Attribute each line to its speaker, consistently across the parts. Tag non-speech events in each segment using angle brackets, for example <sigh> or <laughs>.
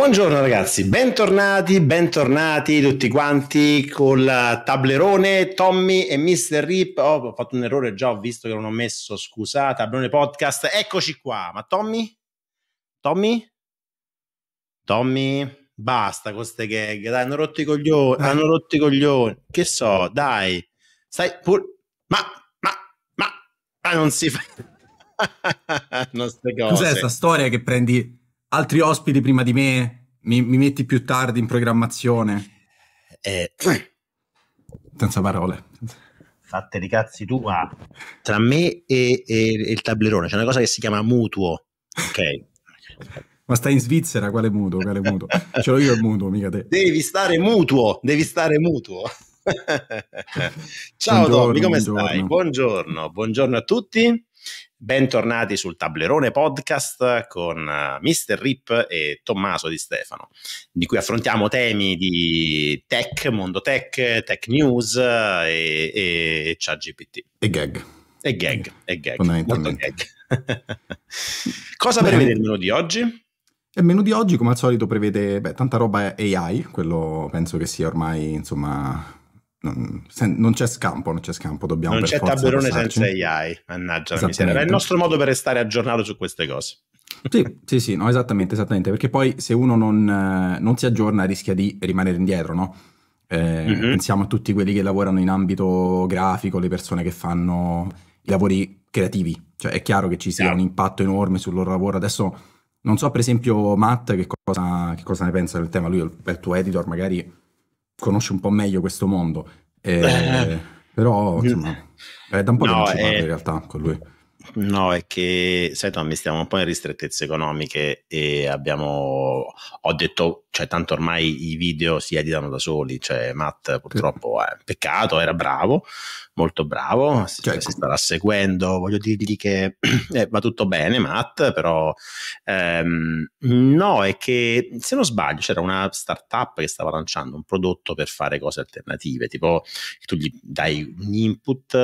Speaker 1: Buongiorno ragazzi, bentornati, bentornati tutti quanti col tablerone Tommy e Mr. Rip. Oh, ho fatto un errore già, ho visto che non ho messo, scusa, tablerone podcast. Eccoci qua, ma Tommy? Tommy? Tommy? Basta con queste gag, dai, hanno rotto i coglioni, ah. hanno rotto i coglioni. Che so, dai, stai pur... Ma, ma, ma, ma non si fa... <laughs> non ste cose. Cos'è questa
Speaker 2: storia che prendi altri ospiti prima di me, mi, mi metti più tardi in programmazione. Eh. Senza parole. Fatte di cazzi tua. Tra me e, e, il
Speaker 1: tablerone c'è una cosa che si chiama mutuo. Ok.
Speaker 2: Ma stai in Svizzera, quale mutuo? Quale mutuo? Ce l'ho io il mutuo, mica te. Devi stare mutuo, devi stare mutuo. <laughs> Ciao buongiorno, Tommy, come buongiorno.
Speaker 1: stai? Buongiorno, buongiorno a tutti. Bentornati sul Tablerone Podcast con eh, Mr. Rip e Tommaso Di Stefano, di cui affrontiamo temi di tech, mondo tech, tech news eh, e, e GPT. E gag. E gag, e gag. Molto gag. <laughs> Cosa prevede il menù di oggi?
Speaker 2: Il menù di oggi, come al solito, prevede beh, tanta roba AI, quello penso che sia ormai, insomma, non, non, c'è scampo, non c'è scampo, dobbiamo Non c'è tabellone senza AI,
Speaker 1: mannaggia la miseria. È il nostro modo per restare aggiornato su queste cose.
Speaker 2: Sì, sì, sì, no, esattamente, esattamente, perché poi se uno non, eh, non si aggiorna rischia di rimanere indietro, no? Eh, mm-hmm. Pensiamo a tutti quelli che lavorano in ambito grafico, le persone che fanno i lavori creativi, cioè è chiaro che ci sia yeah. un impatto enorme sul loro lavoro. Adesso non so per esempio Matt che cosa, che cosa ne pensa del tema, lui è il tuo editor, magari conosce un po' meglio questo mondo. Eh, <laughs> però insomma, è <laughs> eh, da un po' no, che non ci parlo è... Eh, in realtà con lui. No,
Speaker 1: è che sai Tommy, stiamo un po' in ristrettezze economiche e abbiamo, ho detto, cioè tanto ormai i video si editano da soli, cioè Matt purtroppo è eh, peccato, era bravo, molto bravo, cioè, si, si starà seguendo, voglio dirgli che <clears throat> eh, va tutto bene Matt, però ehm, no, è che se non sbaglio c'era una startup che stava lanciando un prodotto per fare cose alternative, tipo tu gli dai un input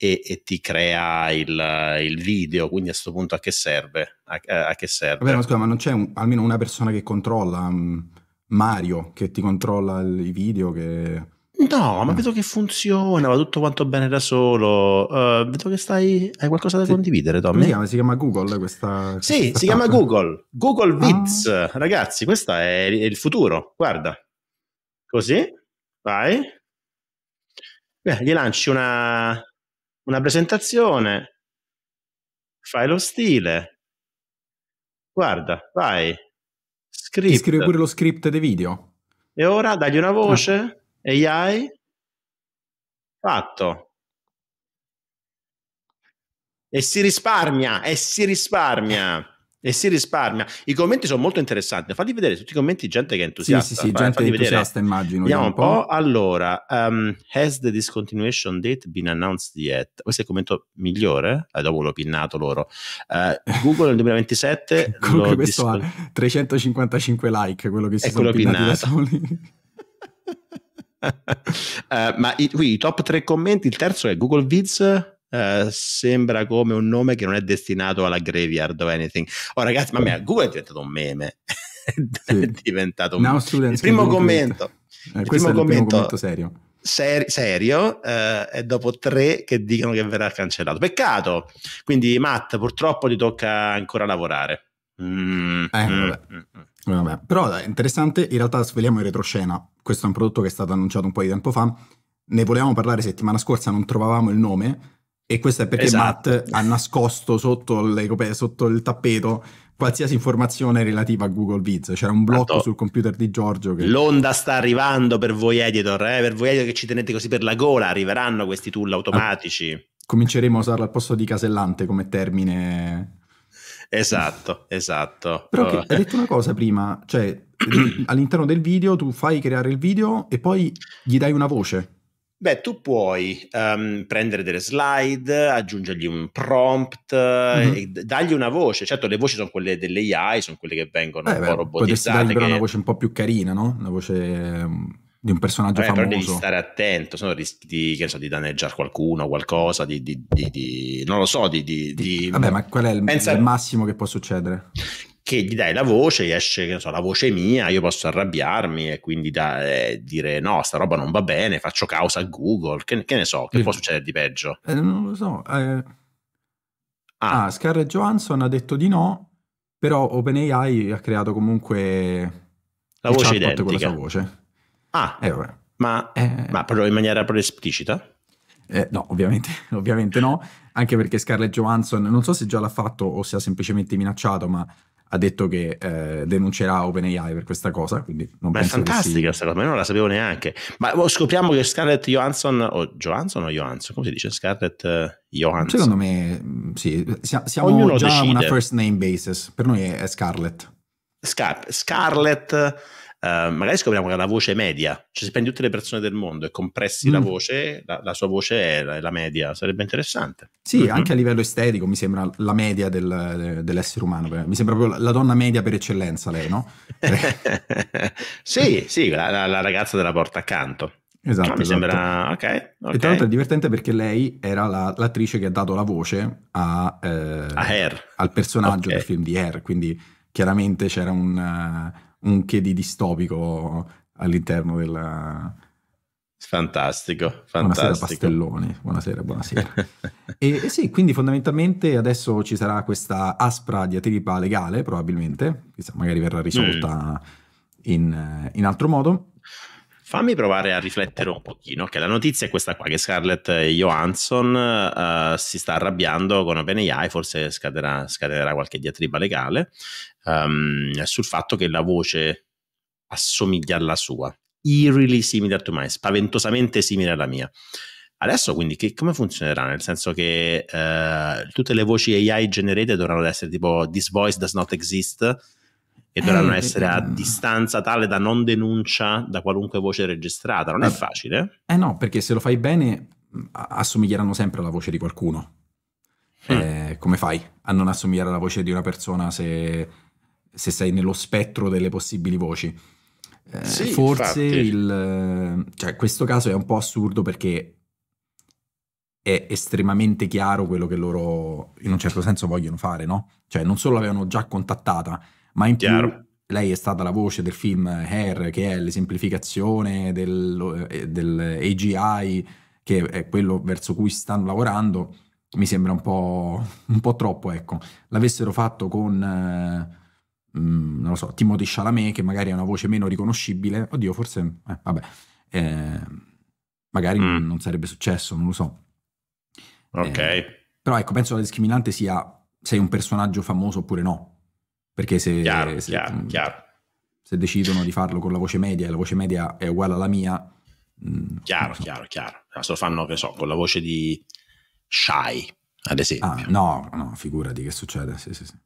Speaker 1: e, e, ti crea il, il, video. Quindi a questo punto a che serve? A, eh, a che serve?
Speaker 2: Vabbè, ma scusa, ma non c'è un, almeno una persona che controlla um, Mario che ti controlla i video? Che... No, ma vedo
Speaker 1: che funziona, va tutto quanto bene da solo. Uh, vedo che stai. Hai qualcosa da sì. condividere, Tommy? Si chiama,
Speaker 2: si chiama Google questa. questa sì, si chiama
Speaker 1: Google. Google ah. Vids. Ah. Ragazzi, questo è il futuro. Guarda. Così. Vai. Beh, gli lanci una, una presentazione. Fai lo stile. Guarda, vai. Script.
Speaker 2: Ti scrive pure lo script dei video. E
Speaker 1: ora dagli una voce. Ah AI? Fatto. E si risparmia, e si risparmia. E si risparmia. I commenti sono molto interessanti. Fatti vedere tutti i commenti, gente che è entusiasta. Sì, sì, sì gente entusiasta, immagino. Vediamo un po'. po'. Allora, um, has the discontinuation date been announced yet? Questo è il commento migliore, eh, dopo l'ho pinnato loro. Uh, Google nel 2027... <laughs> Comunque questo discon- ha
Speaker 2: 355 like, quello che si è sono pinnati da soli
Speaker 1: uh, ma i, qui i top tre commenti, il terzo è Google Vids. Uh, sembra come un nome che non è destinato alla graveyard o anything. Oh, ragazzi, mamma mia, Google è diventato un meme. sì. <laughs> è diventato un meme. il primo commento.
Speaker 2: Eh, il primo, commento, primo commento serio. Ser-
Speaker 1: serio, eh, è dopo tre che dicono che verrà cancellato. Peccato. Quindi, Matt, purtroppo ti tocca ancora lavorare.
Speaker 2: Mm, eh, mm, mm, mm. Vabbè. Però è interessante, in realtà sveliamo in retroscena, questo è un prodotto che è stato annunciato un po' di tempo fa, ne volevamo parlare settimana scorsa, non trovavamo il nome e questo è perché esatto. Matt ha nascosto sotto, le, sotto il tappeto qualsiasi informazione relativa a Google Viz. C'era un blocco Atto. sul computer di Giorgio. Che...
Speaker 1: L'onda sta arrivando per voi editor, eh? per voi editor che ci tenete così per la gola, arriveranno questi tool automatici. Ah,
Speaker 2: cominceremo a usarlo al posto di casellante come termine Esatto, esatto. Però che, oh. hai detto una cosa prima, cioè <clears throat> all'interno del video tu fai creare il video e poi gli dai una voce.
Speaker 1: Beh, tu puoi um, prendere delle slide, aggiungergli un prompt, mm-hmm. dargli una voce. Certo, le voci sono quelle delle AI, sono quelle che vengono eh, un beh, po' robotizzate. Potresti dargli che... però una voce
Speaker 2: un po' più carina, no? Una voce... Um di un personaggio Vabbè, famoso. Però devi
Speaker 1: stare attento, se no rischi di, so, di, danneggiare qualcuno, qualcosa, di, di, di non lo so, di... Vabbè, ma
Speaker 2: qual è il, pensa... il, massimo che può succedere?
Speaker 1: Che gli dai la voce, esce, so, la voce mia, io posso arrabbiarmi e quindi da, eh, dire no, sta roba non va bene, faccio causa a Google, che, che ne so, che il... può succedere di peggio?
Speaker 2: Eh, non lo so. Eh... Ah. ah, Scarlett Johansson ha detto di no, però OpenAI ha creato comunque... La voce identica. Con la sua voce Ah, eh, ma, eh, ma però in maniera però esplicita? Eh, no, ovviamente, <laughs> ovviamente no, anche perché Scarlett Johansson, non so se già l'ha fatto o se ha semplicemente minacciato, ma ha detto che eh, denuncerà OpenAI per questa cosa. Quindi non Beh, penso è fantastica
Speaker 1: questa cosa, ma io non la sapevo neanche. Ma oh, scopriamo che Scarlett Johansson, o Johansson o Johansson, come si dice? Scarlett eh, Johansson. Secondo
Speaker 2: me, mm, sì, siamo Ognuno già decide. una first name basis, per noi è Scarlett. Scar- Scarlett
Speaker 1: Ehm, magari scopriamo che la voce è media, cioè se prendi tutte le persone del mondo e compressi mm. la voce, la, la, sua voce è la, è la, media, sarebbe interessante.
Speaker 2: Sì, mm-hmm. anche a livello estetico mi sembra la media del, dell'essere umano, mi sembra proprio la donna media per eccellenza lei, no? <laughs>
Speaker 1: sì, sì, la, la ragazza della porta accanto.
Speaker 2: Esatto, no, mi esatto. sembra okay, ok. E tra l'altro è divertente perché lei era la, l'attrice che ha dato la voce a, eh, a al personaggio okay. del film di Her, quindi chiaramente c'era un, un che di distopico all'interno della... Fantastico, fantastico. Buonasera, buonasera, buonasera. <laughs> e, e, sì, quindi fondamentalmente adesso ci sarà questa aspra diatriba legale, probabilmente, chissà, magari verrà risolta mm. in, in altro modo.
Speaker 1: Fammi provare a riflettere un pochino. Che la notizia è questa qua, che Scarlett Johansson uh, si sta arrabbiando con OpenAI, forse scaderà, scaderà, qualche diatriba legale, um, sul fatto che la voce assomiglia alla sua. Eerily simile a Tomai, spaventosamente simile alla mia. Adesso quindi che, come funzionerà? Nel senso che uh, tutte le voci AI generate dovranno essere tipo this voice does not exist e dovranno eh, eh, essere a eh. distanza tale da non denuncia da qualunque voce registrata. Non eh, è facile.
Speaker 2: Eh no, perché se lo fai bene mm, assomiglieranno sempre alla voce di qualcuno. Mm. Eh, come fai a non assomigliare alla voce di una persona se, se sei nello spettro delle possibili voci? Eh, sì, forse il, cioè, questo caso è un po' assurdo perché è estremamente chiaro quello che loro in un certo senso vogliono fare, no? Cioè non solo l'avevano già contattata, ma in più lei è stata la voce del film Hair, che è l'esemplificazione del, eh, del AGI, che è quello verso cui stanno lavorando, mi sembra un po', un po troppo, ecco. L'avessero fatto con, eh, mm, non lo so, Timothy Chalamet, che magari ha una voce meno riconoscibile, oddio, forse, eh, vabbè, eh, magari mm. non sarebbe successo, non lo so. Ok. Eh, però ecco, penso la discriminante sia sei un personaggio famoso oppure no. Perché se, chiaro, se, chiaro, mm, chiaro. se, decidono di farlo con la voce media e la voce media è uguale alla mia... Mh, mm, chiaro, so. chiaro,
Speaker 1: chiaro. Se lo fanno, che so, con la voce di Shy, ad esempio. Ah, no, no,
Speaker 2: figurati che succede. Sì, sì, sì.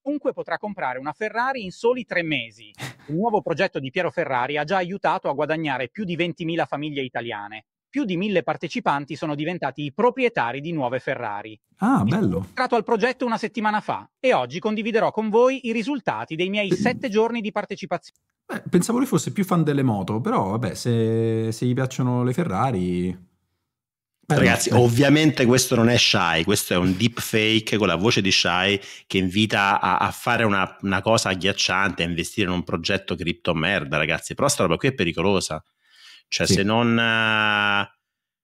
Speaker 2: Comunque potrà comprare una Ferrari in soli tre mesi. Il nuovo progetto di Piero Ferrari ha già aiutato a guadagnare più di 20.000 famiglie italiane più di mille partecipanti sono diventati i proprietari di nuove Ferrari. Ah, Mi bello! Sono entrato al progetto una settimana fa e oggi condividerò con voi i risultati dei miei eh, sette giorni di partecipazione. Beh, pensavo lui fosse più fan delle moto, però vabbè, se, se gli piacciono le Ferrari... Ragazzi,
Speaker 1: ovviamente questo non è Shy, questo è un deepfake con la voce di Shy che invita a, a fare una, una, cosa agghiacciante, a investire in un progetto cripto merda, ragazzi. Però sta roba qui è pericolosa. Cioè, sì. se, non, eh,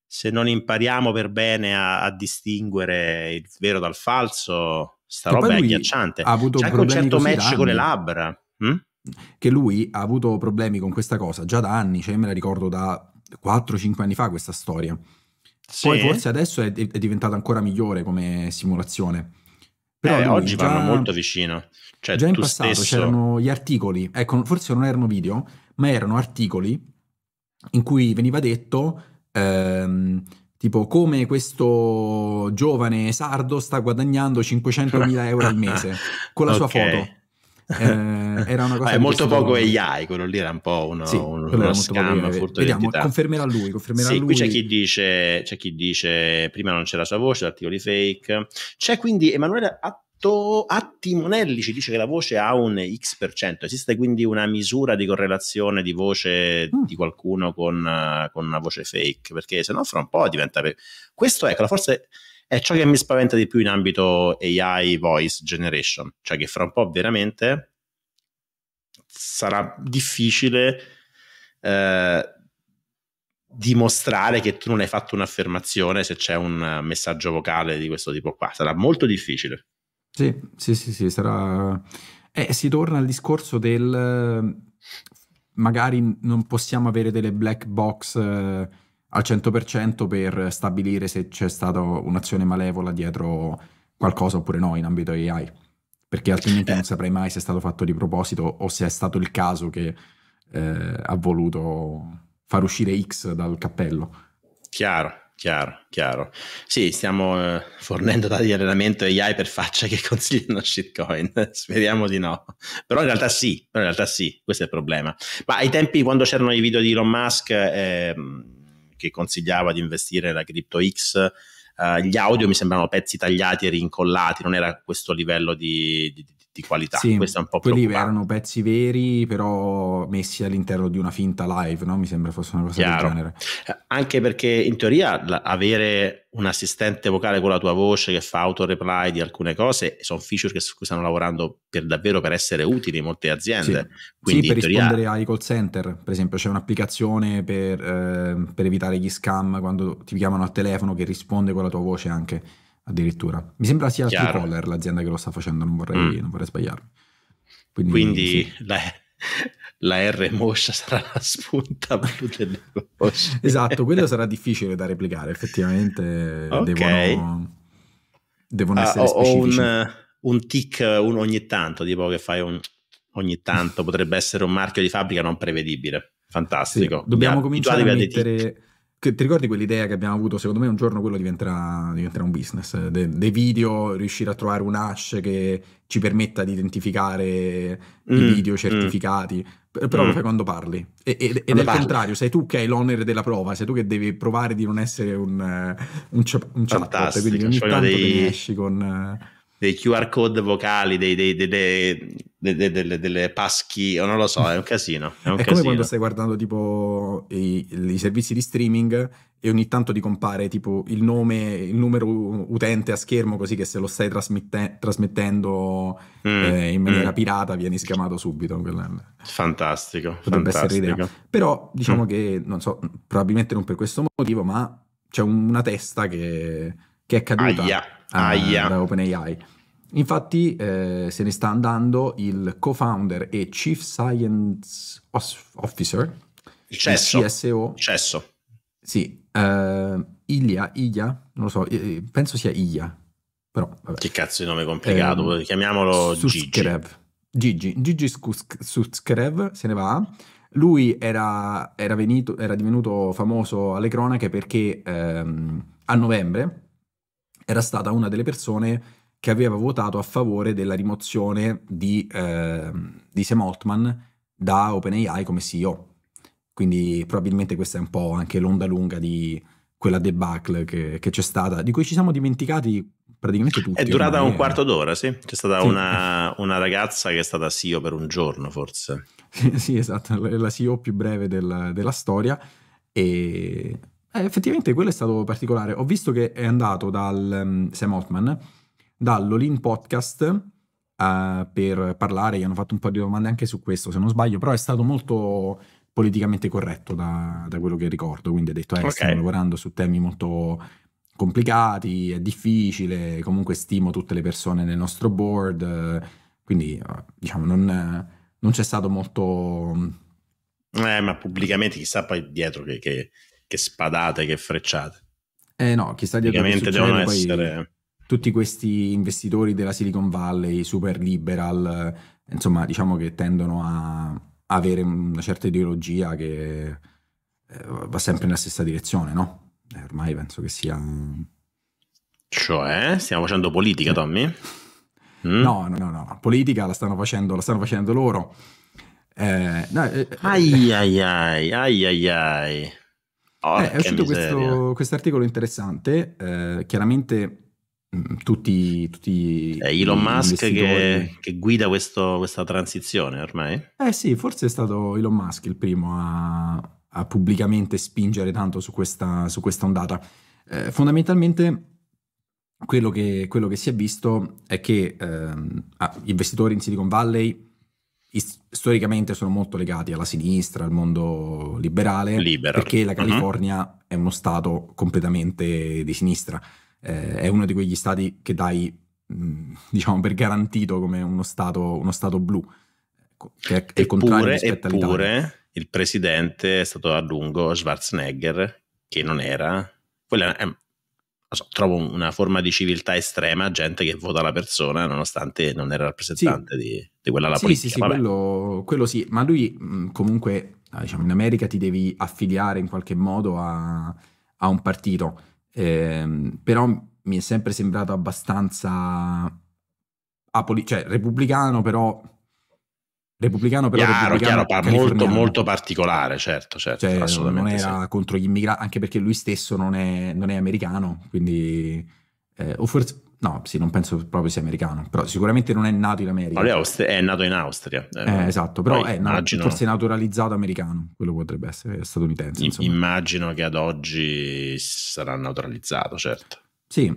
Speaker 1: se, non, impariamo per bene a, a, distinguere il vero dal falso, sta che roba è agghiacciante. Ha avuto C'è anche un certo match con le labbra.
Speaker 2: Hm? Che lui ha avuto problemi con questa cosa già da anni, cioè me la ricordo da 4-5 anni fa questa storia. Sì. Poi forse adesso è, è diventata ancora migliore come simulazione. Però eh, oggi già, vanno molto vicino. Cioè, già in passato stesso... c'erano gli articoli, ecco, forse non erano video, ma erano articoli in cui veniva detto ehm, tipo come questo giovane sardo sta guadagnando 500.000 euro al mese con la <laughs> okay. sua foto. Eh, era una <laughs> cosa ah, è molto poco sono... AI
Speaker 1: quello lì era un po' uno, sì, uno, uno scam furto vediamo
Speaker 2: confermerà lui confermerà sì, lui. qui c'è chi,
Speaker 1: dice, c'è chi dice prima non c'era la sua voce l'articolo di fake c'è quindi Emanuele a Timonelli ci dice che la voce ha un X%, esiste quindi una misura di correlazione di voce mm. di qualcuno con, con, una voce fake, perché se no fra un po' diventa... Questo ecco, forse è ciò che mi spaventa di più in ambito AI voice generation, cioè che fra un po' veramente sarà difficile eh, dimostrare che tu non hai fatto un'affermazione se c'è un messaggio vocale di questo tipo qua, sarà molto difficile.
Speaker 2: Sì, sì, sì, sì sarà... Eh, si torna al discorso del... Magari non possiamo avere delle black box eh, al 100% per stabilire se c'è stata un'azione malevola dietro qualcosa oppure no in ambito AI, perché altrimenti eh. non saprei mai se è stato fatto di proposito o se è stato il caso che eh, ha voluto far uscire X dal cappello.
Speaker 1: Chiaro, Chiaro, chiaro. Sì, stiamo eh, fornendo dati di allenamento AI per faccia che <laughs> consigliano shitcoin. Speriamo di no. Però in realtà sì, però in realtà sì, questo è il problema. Ma ai tempi quando c'erano i video di Elon Musk eh, che consigliava di investire la CryptoX, eh, gli audio mi sembravano pezzi tagliati e rincollati, non era questo livello di, di, di qualità. Sì, Questo è un po' quelli
Speaker 2: erano pezzi veri, però messi all'interno di una finta live, no? Mi sembra fosse una cosa Chiaro. del genere.
Speaker 1: Eh, anche perché in teoria la, avere un assistente vocale con la tua voce che fa auto-reply di alcune cose sono feature che, cui stanno lavorando per davvero per essere utili in molte aziende. Sì, Quindi, sì per teoria... rispondere
Speaker 2: ai call center, per esempio, c'è un'applicazione per, eh, per evitare gli scam quando ti chiamano al telefono che risponde con la tua voce anche addirittura. Mi sembra sia Chiaro. l'azienda che lo sta facendo, non vorrei, mm. non vorrei sbagliarmi. Quindi, Quindi
Speaker 1: sì. la, <laughs> la, R moscia sarà la spunta blu delle mosce.
Speaker 2: esatto, quello sarà difficile da replicare, effettivamente okay. devono, devono ah, essere uh, specifici. Un,
Speaker 1: un, tic un ogni tanto, tipo che fai un ogni tanto, potrebbe essere un marchio di fabbrica non prevedibile. Fantastico. Sì, dobbiamo Mi cominciare a
Speaker 2: mettere ti, ti ricordi quell'idea che abbiamo avuto? Secondo me un giorno quello diventerà, diventerà un business. Dei de video, riuscire a trovare un hash che ci permetta di identificare mm, i video mm. certificati. Mm, Però mm. lo fai quando parli. E, e, ed è il contrario, sei tu che hai l'onere della prova, sei tu che devi provare di non essere un, un, un chatbot. Quindi ogni cioè, tanto dei... esci con
Speaker 1: dei QR code vocali, dei, dei, dei, delle, delle paschi, non lo so, è un casino. È, un è come quando stai
Speaker 2: guardando tipo i, i, servizi di streaming e ogni tanto ti compare tipo il nome, il numero utente a schermo, così che se lo stai trasmette- trasmettendo mm, eh, in maniera mm. pirata vieni schiamato subito.
Speaker 1: Fantastico, Potrebbe fantastico.
Speaker 2: Però diciamo mm. che, non so, probabilmente non per questo motivo, ma c'è una testa che, che è caduta. Aia Ah, Aia. da OpenAI. Infatti eh, se ne sta andando il co-founder e Chief Science Officer, il CESO. Il CSO. CESO. Sì, uh, eh, Ilia, Ilia, non lo so, eh, penso sia Ilia, però...
Speaker 1: Vabbè. Che cazzo di nome complicato, eh, chiamiamolo Suskrev.
Speaker 2: Gigi. Gigi Suskrev se ne va. Lui era, era, venito, era divenuto famoso alle cronache perché ehm, a novembre era stata una delle persone che aveva votato a favore della rimozione di, eh, di Sam Altman da OpenAI come CEO. Quindi probabilmente questa è un po' anche l'onda lunga di quella debacle che, che c'è stata, di cui ci siamo dimenticati praticamente tutti. È durata ormai. un
Speaker 1: quarto d'ora, sì. C'è stata sì. Una, una, ragazza che è stata CEO per un giorno, forse.
Speaker 2: sì, esatto, la CEO più breve della, della storia. E eh, effettivamente quello è stato particolare. Ho visto che è andato dal um, Sam Altman, dall'Olin Podcast uh, per parlare, gli hanno fatto un po' di domande anche su questo, se non sbaglio, però è stato molto politicamente corretto da, da quello che ricordo, quindi ha detto eh, okay. stiamo lavorando su temi molto complicati, è difficile, comunque stimo tutte le persone nel nostro board, quindi eh, diciamo non, non c'è stato molto... Mm,
Speaker 1: eh, ma pubblicamente chissà poi dietro che, che che spadate, che frecciate.
Speaker 2: Eh no, chissà dietro che succede, devono essere... tutti questi investitori della Silicon Valley, super liberal, insomma, diciamo che tendono a avere una certa ideologia che eh, va sempre nella stessa direzione, no? Eh, ormai penso che sia... Cioè, stiamo
Speaker 1: facendo politica, Tommy? <laughs> Mm? No, no,
Speaker 2: no, no, politica la stanno facendo, la stanno facendo loro. Eh, no, eh, ai, eh, ai, ai, ai, ai, ai.
Speaker 1: Porca ah, eh, è uscito
Speaker 2: questo articolo interessante, eh, chiaramente mm, tutti, tutti eh, Elon Musk che,
Speaker 1: che guida questo, questa transizione ormai?
Speaker 2: Eh sì, forse è stato Elon Musk il primo a, a pubblicamente spingere tanto su questa, su questa ondata. Eh, fondamentalmente quello che, quello che, si è visto è che ehm, investitori in Silicon Valley storicamente sono molto legati alla sinistra, al mondo liberale, Libera. perché la mhm. California uh-huh. è uno stato completamente di sinistra, eh, è uno di quegli stati che dai, mh, mm, diciamo, per garantito come uno stato, uno stato blu, che è, è contrario rispetto eppure, all'Italia.
Speaker 1: il presidente è stato a lungo Schwarzenegger, che non era... Quella è so, trovo una forma di civiltà estrema, gente che vota la persona nonostante non era rappresentante sì. di, di, quella alla sì, politica. Sì, sì,
Speaker 2: quello, quello, sì, ma lui mm, comunque, ah, diciamo, in America ti devi affiliare in qualche modo a, a un partito, eh, però mi è sempre sembrato abbastanza apoli- cioè repubblicano, però Repubblicano però chiaro, repubblicano chiaro, molto, molto
Speaker 1: particolare, certo, certo cioè, assolutamente non era
Speaker 2: sì. contro gli immigrati, anche perché lui stesso non è, non è americano, quindi eh, o forse no, sì, non penso proprio sia americano, però sicuramente non è nato in America. Ma Aust- è nato in Austria. Eh, eh, esatto, però è na- immagino... forse naturalizzato americano, quello potrebbe essere statunitense. I- immagino
Speaker 1: che ad oggi sarà naturalizzato, certo.
Speaker 2: Sì,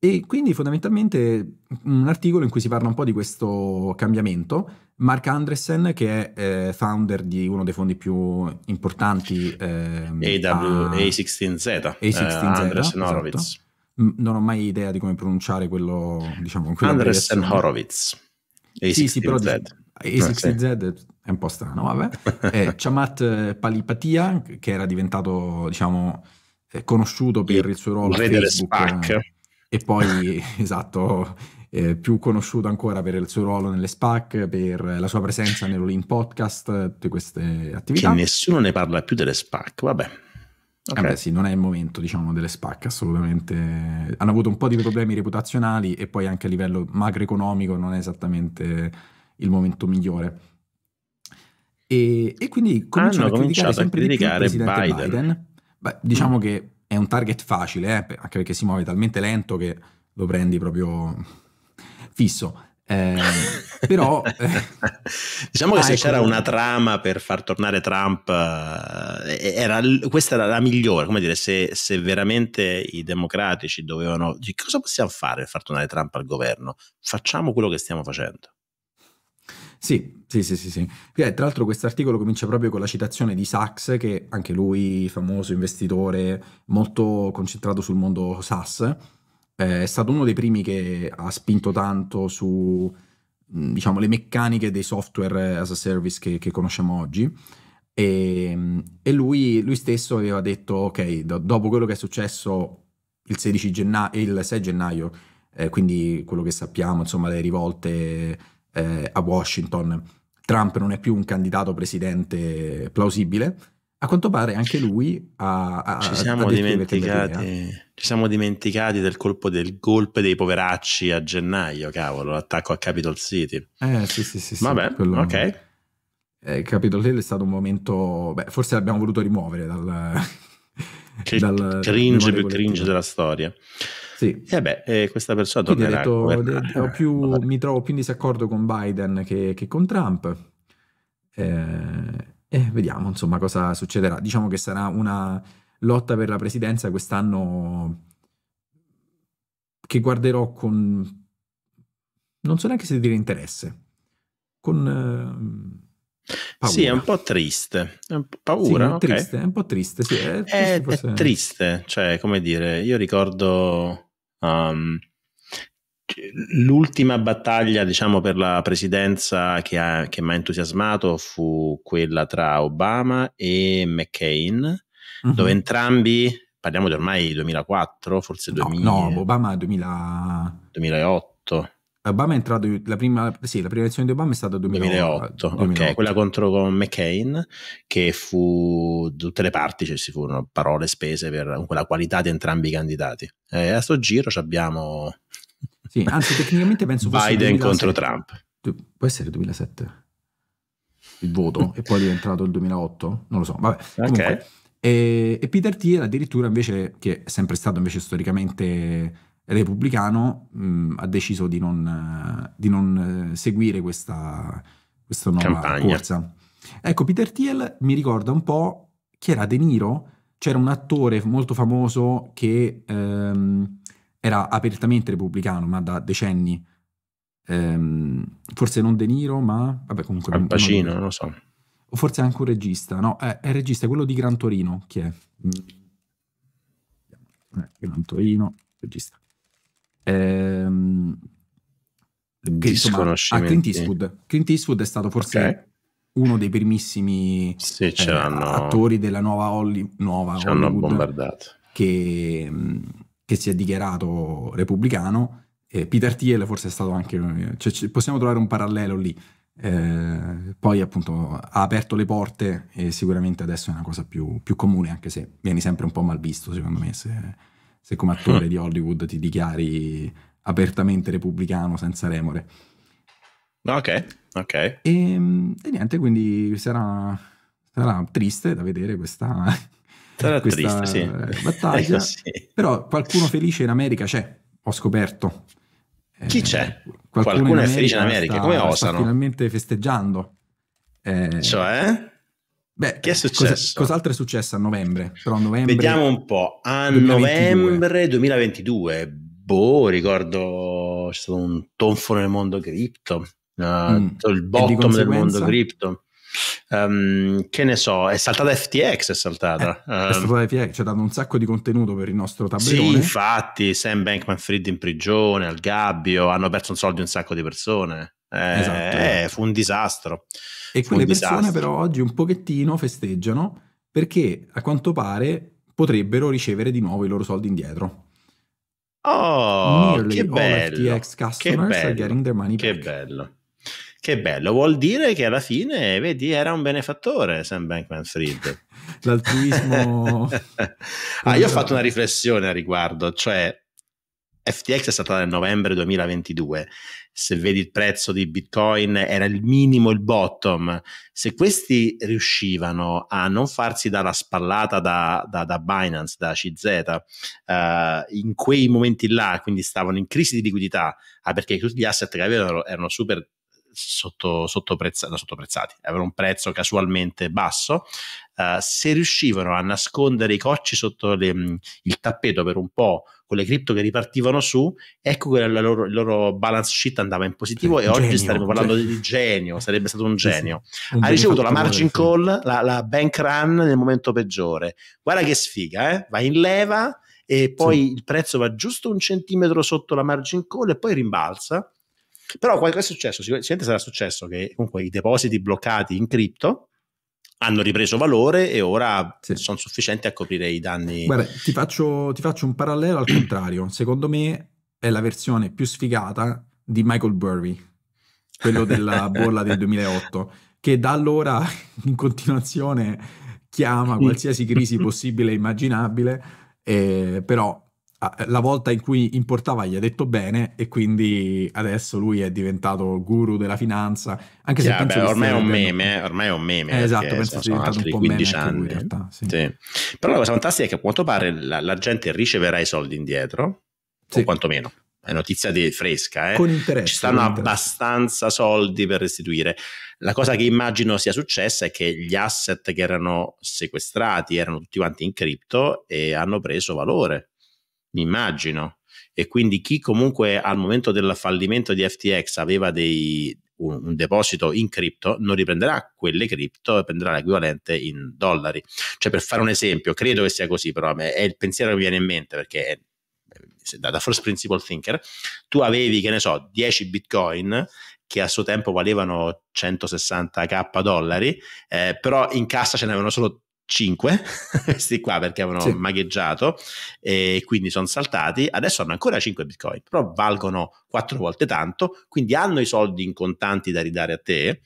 Speaker 2: e quindi fondamentalmente mm, un articolo in cui si parla un po' di questo cambiamento. Mark Andresen, che è eh, founder di uno dei fondi più importanti, ehm, eh, AW, a...
Speaker 1: 16 z A16Z, uh, Andresen esatto. Horowitz. Esatto.
Speaker 2: Non ho mai idea di come pronunciare quello, diciamo, Andresen Horowitz.
Speaker 1: A16Z. Sì, sì, però a16Z
Speaker 2: eh, è un po' strano, vabbè. <laughs> Eh, Chamat Palipatia, che era diventato, diciamo, eh, conosciuto per il, il suo ruolo. Il re delle SPAC. Eh, e poi, <laughs> esatto, eh, più conosciuto ancora per il suo ruolo nelle SPAC, per la sua presenza nell'Olin Podcast, tutte queste attività. Che nessuno
Speaker 1: ne parla più delle SPAC, vabbè.
Speaker 2: Okay. Eh beh, sì, non è il momento, diciamo, delle SPAC, assolutamente. Hanno avuto un po' di problemi reputazionali e poi anche a livello macroeconomico non è esattamente il momento migliore. E, e quindi cominciano ah, a, criticare a criticare Biden. Biden. Beh, diciamo mm. che è un target facile, eh, anche perché si muove talmente lento che lo prendi proprio fisso. Eh, però <laughs> eh, diciamo
Speaker 1: che se ecco. c'era una trama per far tornare Trump eh, era, questa era la migliore come dire se, se, veramente i democratici dovevano cosa possiamo fare per far tornare Trump al governo facciamo quello che stiamo facendo
Speaker 2: sì, sì, sì, sì. sì. Eh, tra l'altro questo articolo comincia proprio con la citazione di Sachs, che anche lui, famoso investitore, molto concentrato sul mondo SaaS, eh, è stato uno dei primi che ha spinto tanto su, mm, diciamo, le meccaniche dei software as a service che, che conosciamo oggi. E, e lui, lui, stesso aveva detto, ok, do, dopo quello che è successo il, 16 gennaio, il 6 gennaio, eh, quindi quello che sappiamo, insomma, le rivolte eh, a Washington Trump non è più un candidato presidente plausibile, a quanto pare anche lui ha... ha ci, siamo ha dimenticati,
Speaker 1: ci siamo dimenticati del colpo del golpe dei poveracci a gennaio, cavolo, l'attacco a Capitol City. Eh sì sì sì. sì Vabbè, quello, ok.
Speaker 2: Eh, Capitol Hill è stato un momento... Beh, forse l'abbiamo voluto rimuovere dal...
Speaker 1: Che dal cringe più cringe della storia. Sì. E beh, eh, questa persona tornerà Quindi detto, detto,
Speaker 2: più, Mi trovo più in disaccordo con Biden che, che con Trump. Eh, e vediamo insomma cosa succederà. Diciamo che sarà una lotta per la presidenza quest'anno che guarderò con... non so neanche se dire interesse, con... Eh, paura. Sì, è un
Speaker 1: po' triste. Paura? Sì, è, okay. triste, è un po' triste, sì. È eh, triste, è, forse... è triste, cioè, come dire, io ricordo Um, l'ultima battaglia, diciamo, per la presidenza che, ha, che mi ha entusiasmato fu quella tra Obama e McCain, uh-huh. dove entrambi, parliamo di ormai 2004, forse no, No,
Speaker 2: Obama 2000...
Speaker 1: 2008.
Speaker 2: Obama è entrato, la prima,
Speaker 1: sì, la prima elezione di Obama è stata 2008, 2008, 2008. ok, quella contro con McCain, che fu, da tutte le parti ci cioè, furono parole spese per la qualità di entrambi i candidati. E eh, a sto giro abbiamo...
Speaker 2: Sì, anzi tecnicamente penso fosse Biden contro Trump. Può essere 2007 il voto e poi è entrato il 2008, non lo so, vabbè. Okay. Comunque, e, e Peter Thiel addirittura invece, che è sempre stato invece storicamente repubblicano mh, mm, ha deciso di non, eh, di non eh, seguire questa, questa nuova Campagna. corsa. Ecco, Peter Thiel mi ricorda un po' chi era De Niro, c'era un attore molto famoso che ehm, era apertamente repubblicano, ma da decenni. Ehm, forse non De Niro, ma vabbè, comunque. Un bacino, non lo so. O forse anche un regista, no? È, è il regista, è quello di Gran Torino, chi è. Mm. Eh, Gran Torino, regista. Ehm, che, insomma, a Clint Eastwood. Clint Eastwood è stato forse okay. uno dei primissimi sì, eh, attori della nuova, Holly, nuova Hollywood che, mm, che, si è dichiarato repubblicano. Eh, Peter Thiel forse è stato anche... Cioè, possiamo trovare un parallelo lì. Eh, poi appunto ha aperto le porte e sicuramente adesso è una cosa più, più comune, anche se vieni sempre un po' mal visto secondo me se, se come attore mm. di Hollywood ti dichiari apertamente repubblicano senza remore.
Speaker 1: Ok, ok. E,
Speaker 2: ehm, e niente, quindi sarà, sarà, triste da vedere questa, sarà questa triste, sì. battaglia. <laughs> sì. Però qualcuno felice in America c'è, ho scoperto. Chi eh, c'è? Qualcuno, qualcuno è felice in America, sta, come osano? Sta finalmente festeggiando. Eh, cioè? Beh, che è successo? Cosa, cos'altro è successo a novembre? novembre Vediamo un
Speaker 1: po'. A 2022. novembre 2022, boh, ricordo c'è stato un tonfo nel mondo cripto, uh, mm. il bottom del mondo cripto. Um, che ne so, è saltata FTX, è saltata. Eh, um, è ehm, saltata
Speaker 2: FTX, ci ha dato un sacco di contenuto per il nostro tabellone. Sì,
Speaker 1: infatti, Sam Bankman-Fried in prigione, al gabbio, hanno perso un soldi un sacco di persone. Esatto, eh, esatto. eh, fu un disastro. E quelle persone però
Speaker 2: oggi un pochettino festeggiano perché a quanto pare potrebbero ricevere di nuovo i loro soldi indietro.
Speaker 1: Oh, Nearly che bello. Che bello. che bello. Che bello, vuol dire che alla fine, vedi, era un benefattore Sam Bankman Fried.
Speaker 2: <laughs> L'altruismo. <laughs>
Speaker 1: ah, io ho fatto una riflessione a riguardo, cioè FTX è stata nel novembre 2022, se vedi il prezzo di Bitcoin era il minimo, il bottom, se questi riuscivano a non farsi dalla spallata da, da, da Binance, da CZ, eh, in quei momenti là, quindi stavano in crisi di liquidità, ah, perché tutti gli asset che avevano erano super sotto, sottoprezza- no, sottoprezzati, avevano un prezzo casualmente basso. Uh, se riuscivano a nascondere i cocci sotto le, mm, il tappeto per un po' con le cripto che ripartivano su, ecco che loro, il loro balance sheet andava in positivo e genio, oggi staremmo parlando genio. di genio, sarebbe stato un genio. Sì, un ha ricevuto la margin call, la, la, bank run nel momento peggiore. Guarda che sfiga, eh? va in leva e poi sì. il prezzo va giusto un centimetro sotto la margin call e poi rimbalza però qualcosa è successo, sicuramente sarà successo che comunque i depositi bloccati in cripto hanno ripreso valore e ora sì. sono sufficienti a coprire i
Speaker 2: danni. Guarda, ti faccio, ti faccio un parallelo al contrario. Secondo me è la versione più sfigata di Michael Burry, quello della <laughs> bolla del 2008, che da allora in continuazione chiama qualsiasi crisi <laughs> possibile e immaginabile, eh, però la volta in cui importava gli ha detto bene e quindi adesso lui è diventato guru della finanza anche se penso beh, ormai, è un meme,
Speaker 1: vedendo... Eh, ormai è un meme eh, esatto penso sia diventato un po' 15 meme anni. Lui, in realtà, sì. Sì. però la cosa fantastica è che a quanto pare la, la gente riceverà i soldi indietro sì. o quantomeno è notizia di, fresca eh? con interesse ci stanno abbastanza soldi per restituire la cosa che immagino sia successa è che gli asset che erano sequestrati erano tutti quanti in cripto e hanno preso valore mi immagino. E quindi chi comunque al momento del fallimento di FTX aveva dei, un, un, deposito in cripto non riprenderà quelle cripto, e prenderà l'equivalente in dollari. Cioè per fare un esempio, credo che sia così, però è il pensiero che mi viene in mente perché è, da, da first principle thinker, tu avevi, che ne so, 10 bitcoin che a suo tempo valevano 160k dollari, eh, però in cassa ce n'erano solo 5, <laughs> questi qua perché avevano sì. magheggiato e quindi sono saltati, adesso hanno ancora 5 bitcoin, però valgono 4 volte tanto, quindi hanno i soldi in contanti da ridare a te,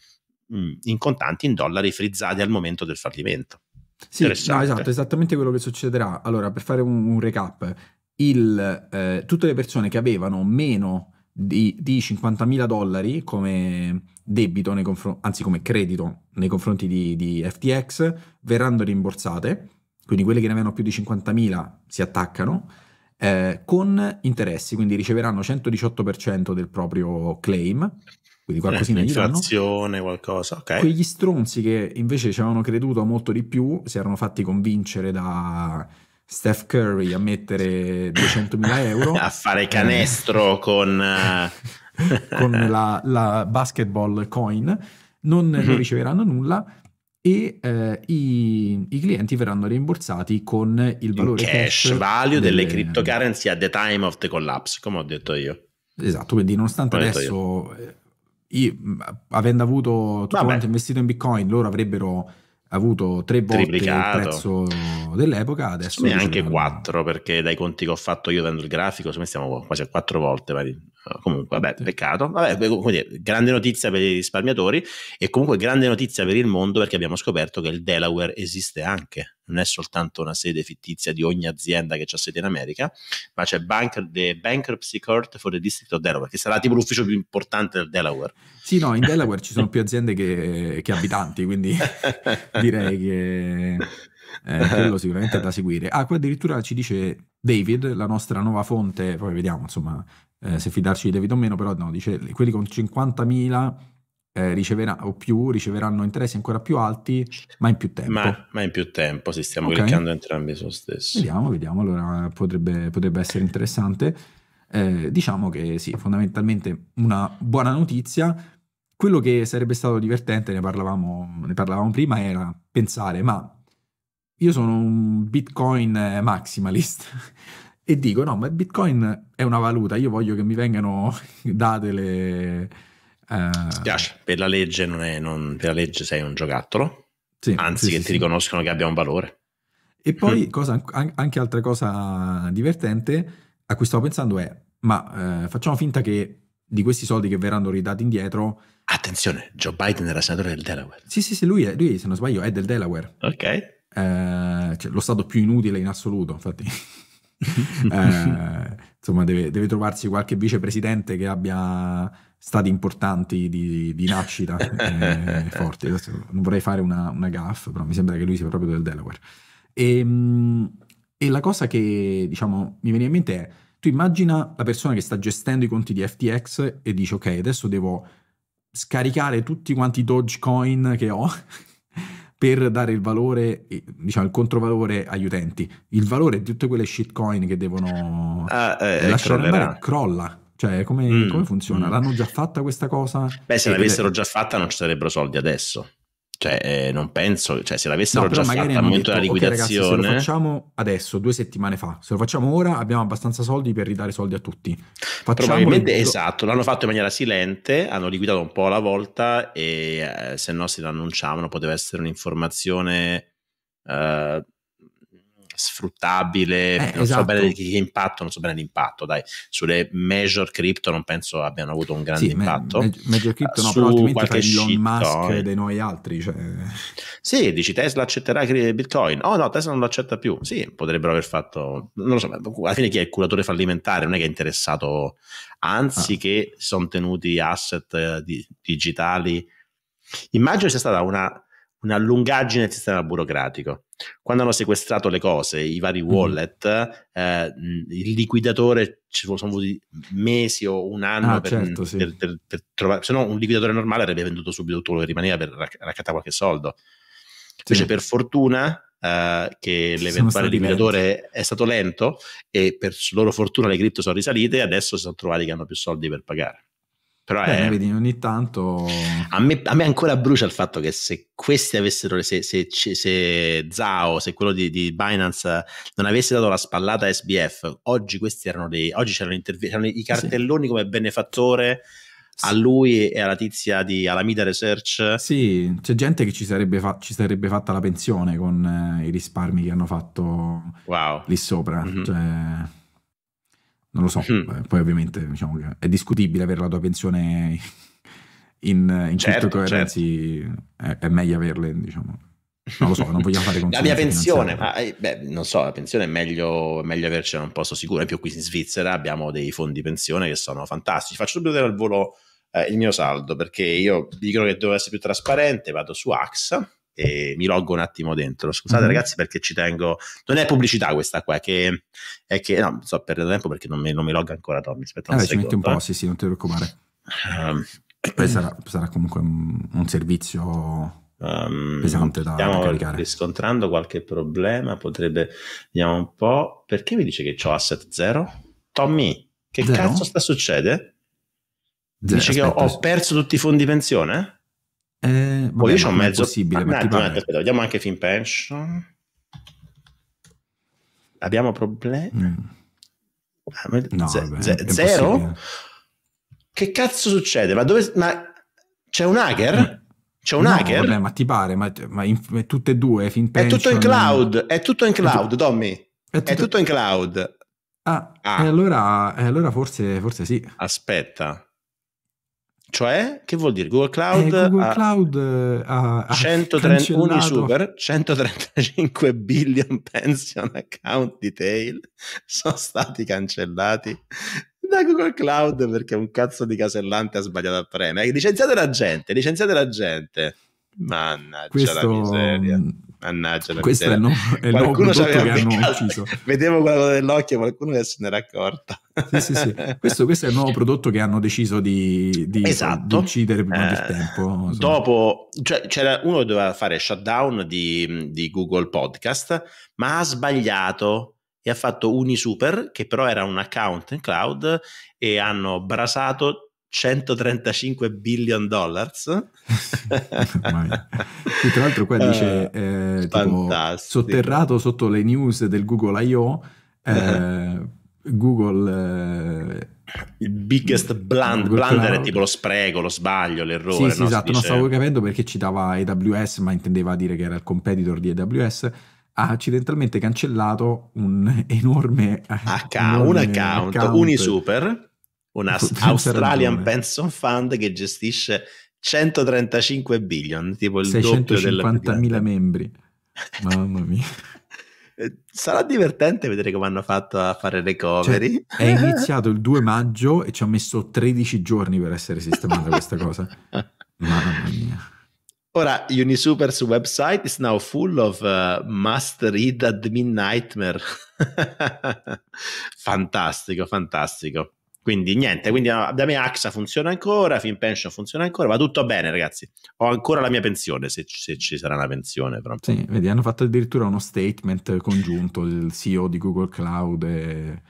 Speaker 1: mm, in contanti in dollari frizzati al momento del fallimento.
Speaker 2: Sì, no, esatto, esattamente quello che succederà. Allora, per fare un, un recap, il, eh, tutte le persone che avevano meno di, di 50.000 dollari come debito nei confronti, anzi come credito nei confronti di, di FTX, verranno rimborsate, quindi quelle che ne avevano più di 50.000 si attaccano, eh, con interessi, quindi riceveranno 118% del proprio claim, quindi eh, qualcosina eh, gli danno.
Speaker 1: qualcosa, ok. Quegli
Speaker 2: stronzi che invece ci avevano creduto molto di più, si erano fatti convincere da Steph Curry a mettere 200.000 euro <laughs> a fare canestro eh. con, <laughs> <laughs> con la, la, basketball coin, non mm-hmm. riceveranno nulla e eh, i, i, clienti verranno rimborsati con il valore il cash, cash value delle, delle
Speaker 1: cryptocurrency at the time of the collapse, come ho detto io.
Speaker 2: Esatto, quindi nonostante adesso io, eh, avendo avuto tutto Vabbè. quanto investito in Bitcoin, loro avrebbero avuto tre volte Triplicato. il prezzo dell'epoca, adesso... Neanche
Speaker 1: quattro, perché dai conti che ho fatto io dando il grafico, siamo quasi a quattro volte, eh, comunque vabbè peccato vabbè, quindi, grande notizia per i risparmiatori e comunque grande notizia per il mondo perché abbiamo scoperto che il Delaware esiste anche non è soltanto una sede fittizia di ogni azienda che ha sede in America ma c'è Bank, the Bankruptcy Court for the District of
Speaker 2: Delaware che sarà tipo l'ufficio più importante del Delaware sì no in Delaware ci sono più aziende che, che abitanti quindi <laughs> direi che eh, quello sicuramente è da seguire. Ah, qua addirittura ci dice David, la nostra nuova fonte, poi vediamo insomma eh, se fidarci di David o meno, però no, dice quelli con 50.000 eh, riceverà, o più riceveranno interessi ancora più alti, ma in più tempo. Ma, ma in più tempo, si stiamo okay. cliccando entrambi sullo stesso. Vediamo, vediamo, allora potrebbe, potrebbe essere interessante. Eh, diciamo che sì, fondamentalmente una buona notizia. Quello che sarebbe stato divertente, ne parlavamo, ne parlavamo prima, era pensare, ma io sono un Bitcoin maximalist. <laughs> e dico no, ma Bitcoin è una valuta, io voglio che mi vengano <laughs> date le... Eh...
Speaker 1: Spiace, per la legge, non è, non, per la legge sei un giocattolo, sì, anzi sì, che sì, ti riconoscono che abbia un valore.
Speaker 2: E poi mm. cosa, anche altra cosa divertente a cui stavo pensando è, ma eh, facciamo finta che di questi soldi che verranno ridati indietro... Attenzione, Joe Biden era senatore del Delaware. Sì, sì, sì, lui, è, lui se non sbaglio è del Delaware. Ok. Eh, cioè, lo stato più inutile in assoluto, infatti eh, insomma, deve, deve, trovarsi qualche vicepresidente che abbia stati importanti di, di nascita eh, <laughs> forti. Adesso non vorrei fare una, una gaff, però mi sembra che lui sia proprio del Delaware. E, ehm, e la cosa che diciamo, mi viene in mente è: tu immagina la persona che sta gestendo i conti di FTX e dice, ok, adesso devo scaricare tutti quanti Dogecoin che ho per dare il valore, eh, diciamo il controvalore agli utenti. Il valore di tutte quelle shitcoin che devono ah, eh, eh lasciare andare crolla. Cioè, come, mm. come funziona? Mm. L'hanno già fatta questa cosa? Beh, se l'avessero
Speaker 1: già fatta non ci sarebbero soldi adesso. Cioè, eh, non penso, cioè, se l'avessero no, già fatta al momento della liquidazione. Okay, ragazzi, se lo
Speaker 2: facciamo adesso, due settimane fa, se lo facciamo ora, abbiamo abbastanza soldi per ridare soldi a tutti. Facciamo Probabilmente il...
Speaker 1: esatto, l'hanno fatto in maniera silente, hanno liquidato un po' alla volta e eh, se no se lo annunciavano poteva essere un'informazione. Eh, sfruttabile, eh, non esatto. so bene esatto. che impatto, non so bene l'impatto, dai, sulle major crypto non penso abbiano avuto un grande sì, impatto. Ma, major crypto no, su probabilmente qualche Elon shit, Musk e dei noi altri. Cioè... Sì, dici Tesla accetterà Bitcoin, oh no, Tesla non lo accetta più, sì, potrebbero aver fatto, non lo so, alla fine chi è il curatore fallimentare non è che è interessato, anzi ah. che sono tenuti asset eh, di, digitali. Immagino sia stata una una lungaggine del sistema burocratico. Quando hanno sequestrato le cose, i vari mm-hmm. wallet, mm. eh, il liquidatore ci sono voluti mesi o un anno ah, per, certo, sì. per, per, per, trovare, se no un liquidatore normale avrebbe venduto subito tutto quello che rimaneva per rac- raccattare qualche soldo. Invece sì. per fortuna Uh, che l'eventuale liquidatore è stato lento e per loro fortuna le cripto sono risalite e adesso si sono trovati che hanno più soldi per pagare. Però Beh, è... vedi,
Speaker 2: ogni tanto... A me, a me, ancora brucia il fatto che
Speaker 1: se questi avessero, se, se, se Zao, se quello di, di, Binance non avesse dato la spallata a SBF, oggi questi erano dei... Oggi c'erano, intervi- c'erano i cartelloni sì. come benefattore a lui e alla tizia di Alameda Research.
Speaker 2: Sì, c'è gente che ci sarebbe, fa- ci sarebbe fatta la pensione con eh, i risparmi che hanno fatto wow. lì sopra. Mm-hmm. Cioè... Non lo so, mm. Eh, poi ovviamente diciamo che è discutibile avere la tua pensione in, in certo, cryptocurrency, certo. è, è, meglio averle, diciamo. Non lo so, non vogliamo fare <laughs> La mia pensione,
Speaker 1: ma eh, beh, non so, la pensione è meglio, meglio avercela in un posto sicuro. In più qui in Svizzera abbiamo dei fondi pensione che sono fantastici. Faccio subito vedere al volo eh, il mio saldo perché io dicono che devo essere più trasparente, vado su AXA e mi loggo un attimo dentro. Scusate mm. ragazzi perché ci tengo, non è pubblicità questa qua, che è che, no, so, per tempo perché non mi, non mi logga ancora Tommy, aspetta un Vabbè, secondo. ci metti un po', eh. sì
Speaker 2: sì, non ti preoccupare. Um, poi sarà, sarà, comunque un, un servizio um, pesante da, da caricare.
Speaker 1: riscontrando qualche problema, potrebbe, vediamo un po', perché mi dice che ho asset zero? Tommy, che zero? cazzo sta succedendo?
Speaker 2: Dice che ho, ho
Speaker 1: perso tutti i fondi pensione?
Speaker 2: Eh, vabbè, io c'ho un mezzo. Possibile, ah, ma, ma no, aspetta,
Speaker 1: vediamo anche Film Pension. Abbiamo problemi? Mm. Ah, no, z- vabbè, z- zero? Che cazzo succede? Ma dove. Ma c'è un hacker? Eh. C'è un no, hacker? Vabbè,
Speaker 2: ma ti pare, ma, ma in, tutte e due, Finpension... È tutto in cloud,
Speaker 1: è tutto in cloud, Tommy. È tutto... è tutto... in cloud. Ah, ah. E, allora, e allora, forse, forse sì. Aspetta. Cioè, che vuol dire? Google Cloud, eh, Google ha,
Speaker 2: Cloud eh, ha, ha super,
Speaker 1: 135 <laughs> billion pension account detail sono stati cancellati da Google Cloud perché un cazzo di casellante ha sbagliato a premere. Licenziate la gente, licenziate la gente. Mannaggia Questo, la miseria. Mm, Mannaggia, questo è il, no- è il nuovo prodotto che hanno ucciso. Vedevo quello dell'occhio, qualcuno che se n'era accorto. Sì, sì, sì.
Speaker 2: Questo, questo, è il nuovo prodotto che hanno deciso di, di, esatto. di uccidere prima eh, del tempo. So.
Speaker 1: Dopo, cioè, c'era uno che doveva fare shutdown di, di Google Podcast, ma ha sbagliato e ha fatto Unisuper, che però era un account in cloud, e hanno brasato 135 billion dollars. che <laughs> tra
Speaker 2: l'altro qua dice
Speaker 1: eh, eh tipo, sotterrato
Speaker 2: sotto le news del Google I.O. Eh, <laughs> Google... Eh, il biggest
Speaker 1: blunder, blunder è tipo lo spreco, lo sbaglio, l'errore. Sì, sì no? esatto, non stavo
Speaker 2: capendo perché citava AWS, ma intendeva dire che era il competitor di AWS ha accidentalmente cancellato un <laughs> enorme, H, enorme un account, account,
Speaker 1: Unisuper un <laughs> Australian Pension Fund che gestisce 135 billion, tipo il 650 mila
Speaker 2: membri. <laughs> Mamma
Speaker 1: mia. Eh, sarà divertente vedere come hanno fatto a fare recovery. Cioè, è <laughs> iniziato
Speaker 2: il 2 maggio e ci ha messo 13 giorni per essere sistemata questa cosa. Mamma
Speaker 1: mia. Ora, Unisuper's website is now full of uh, must read admin nightmare. fantastico, fantastico. Quindi niente, quindi no, ah, da me AXA funziona ancora, FinPension funziona ancora, va tutto bene ragazzi. Ho ancora la mia pensione, se, se ci sarà una pensione. Però.
Speaker 2: Sì, vedi, hanno fatto addirittura uno statement congiunto del CEO di Google Cloud e...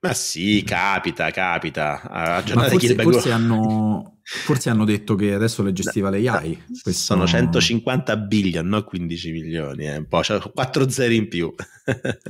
Speaker 1: Ma sì, capita, capita. Ah, forse, forse,
Speaker 2: hanno, forse, hanno, detto che adesso le gestiva le AI. Questo... Sono
Speaker 1: 150 billion, no 15 milioni, eh, un po', 4 zeri in più.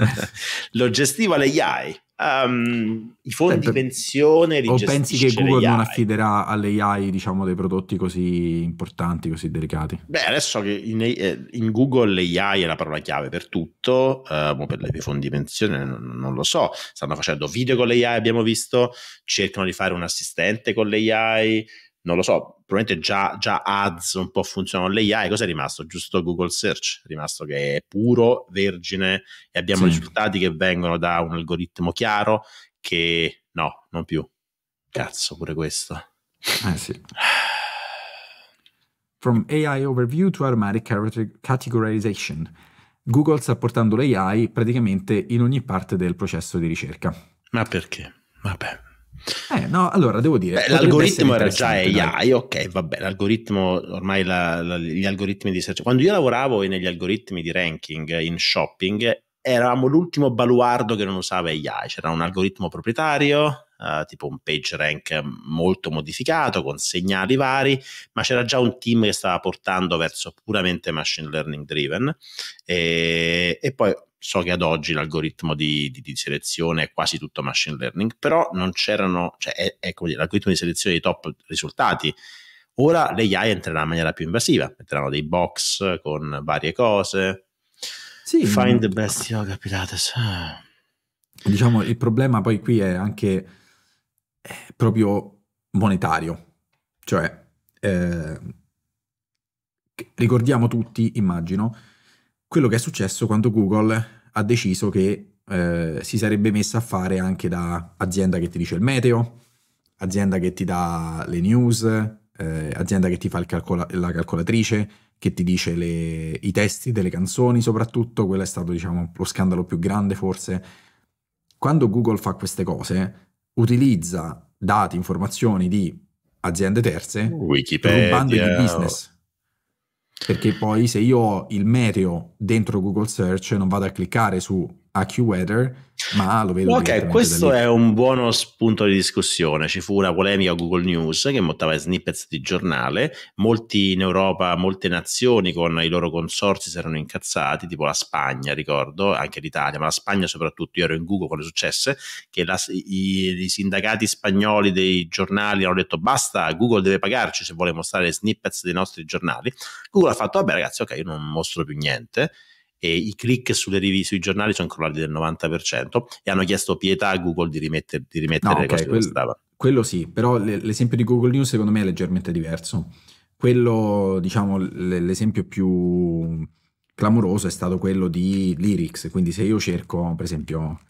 Speaker 1: <laughs> Lo gestiva le AI. Um, I fondi Sempre. pensione li O pensi che Google non
Speaker 2: affiderà all'AI diciamo, dei prodotti così importanti, così delicati?
Speaker 1: Beh, adesso che in, eh, in Google l'AI è la parola chiave per tutto, uh, per i fondi pensione non, non, lo so, stanno facendo video con l'AI, abbiamo visto, cercano di fare un assistente con l'AI, non lo so, probabilmente già, già ads un po' funzionano l'AI, cosa è rimasto? Giusto Google Search, è rimasto che è puro, vergine e abbiamo sì. risultati che vengono da un algoritmo chiaro che no, non più. Cazzo, pure questo. Eh sì.
Speaker 2: From AI overview to automatic categorization. Google sta portando l'AI praticamente in ogni parte del processo di ricerca. Ma
Speaker 1: perché? Vabbè,
Speaker 2: eh, no, allora devo dire. Beh, l'algoritmo era già AI,
Speaker 1: ok, vabbè, l'algoritmo, ormai la, la, gli algoritmi di search. Quando io lavoravo negli algoritmi di ranking in shopping, eravamo l'ultimo baluardo che non usava AI, c'era un algoritmo proprietario. Uh, tipo un page rank molto modificato con segnali vari, ma c'era già un team che stava portando verso puramente machine learning driven e, e poi so che ad oggi l'algoritmo di, di, di, selezione è quasi tutto machine learning, però non c'erano, cioè è, è dire, l'algoritmo di selezione dei top risultati. Ora l'AI entrerà in maniera più invasiva, metteranno dei box con varie cose.
Speaker 2: Sì, find the best yoga pilates. Ah. Diciamo, il problema poi qui è anche è proprio monetario. Cioè, eh, ricordiamo tutti, immagino, quello che è successo quando Google ha deciso che eh, si sarebbe messa a fare anche da azienda che ti dice il meteo, azienda che ti dà le news, eh, azienda che ti fa calcola- la calcolatrice, che ti dice le, i testi delle canzoni soprattutto, quello è stato diciamo lo scandalo più grande forse. Quando Google fa queste cose utilizza dati, informazioni di aziende terze, Wikipedia, rubandoli di business. Perché poi se io ho il meteo dentro Google Search non vado a cliccare su AccuWeather, ma lo vedo Ok, questo
Speaker 1: è un buono spunto di discussione. Ci fu una polemica a Google News che montava snippets di giornale. Molti in Europa, molte nazioni con i loro consorsi si erano incazzati, tipo la Spagna, ricordo, anche l'Italia, ma la Spagna soprattutto. Io ero in Google quando successe che la, i, i, sindacati spagnoli dei giornali hanno detto basta, Google deve pagarci se vuole mostrare snippets dei nostri giornali. Google ha fatto, vabbè ragazzi, ok, io non mostro più niente e i click sulle rivi, sui giornali sono crollati del 90% e hanno chiesto pietà a Google di, rimetter, di rimettere no, le cose quel, stava.
Speaker 2: Quello sì, però l'esempio di Google News secondo me è leggermente diverso. Quello, diciamo, l'esempio più clamoroso è stato quello di Lyrics, quindi se io cerco, per esempio...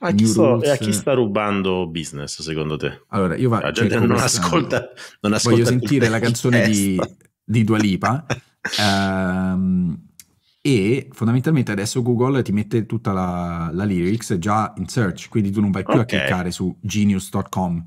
Speaker 2: A chi, sto, a chi sta
Speaker 1: rubando business secondo te? Allora, io va, la gente non ascolta, non ascolta, Voglio sentire la
Speaker 2: canzone di, di Dua Lipa. um, <laughs> e fondamentalmente adesso Google ti mette tutta la, la lyrics già in search, quindi tu non vai più okay. a cliccare su genius.com.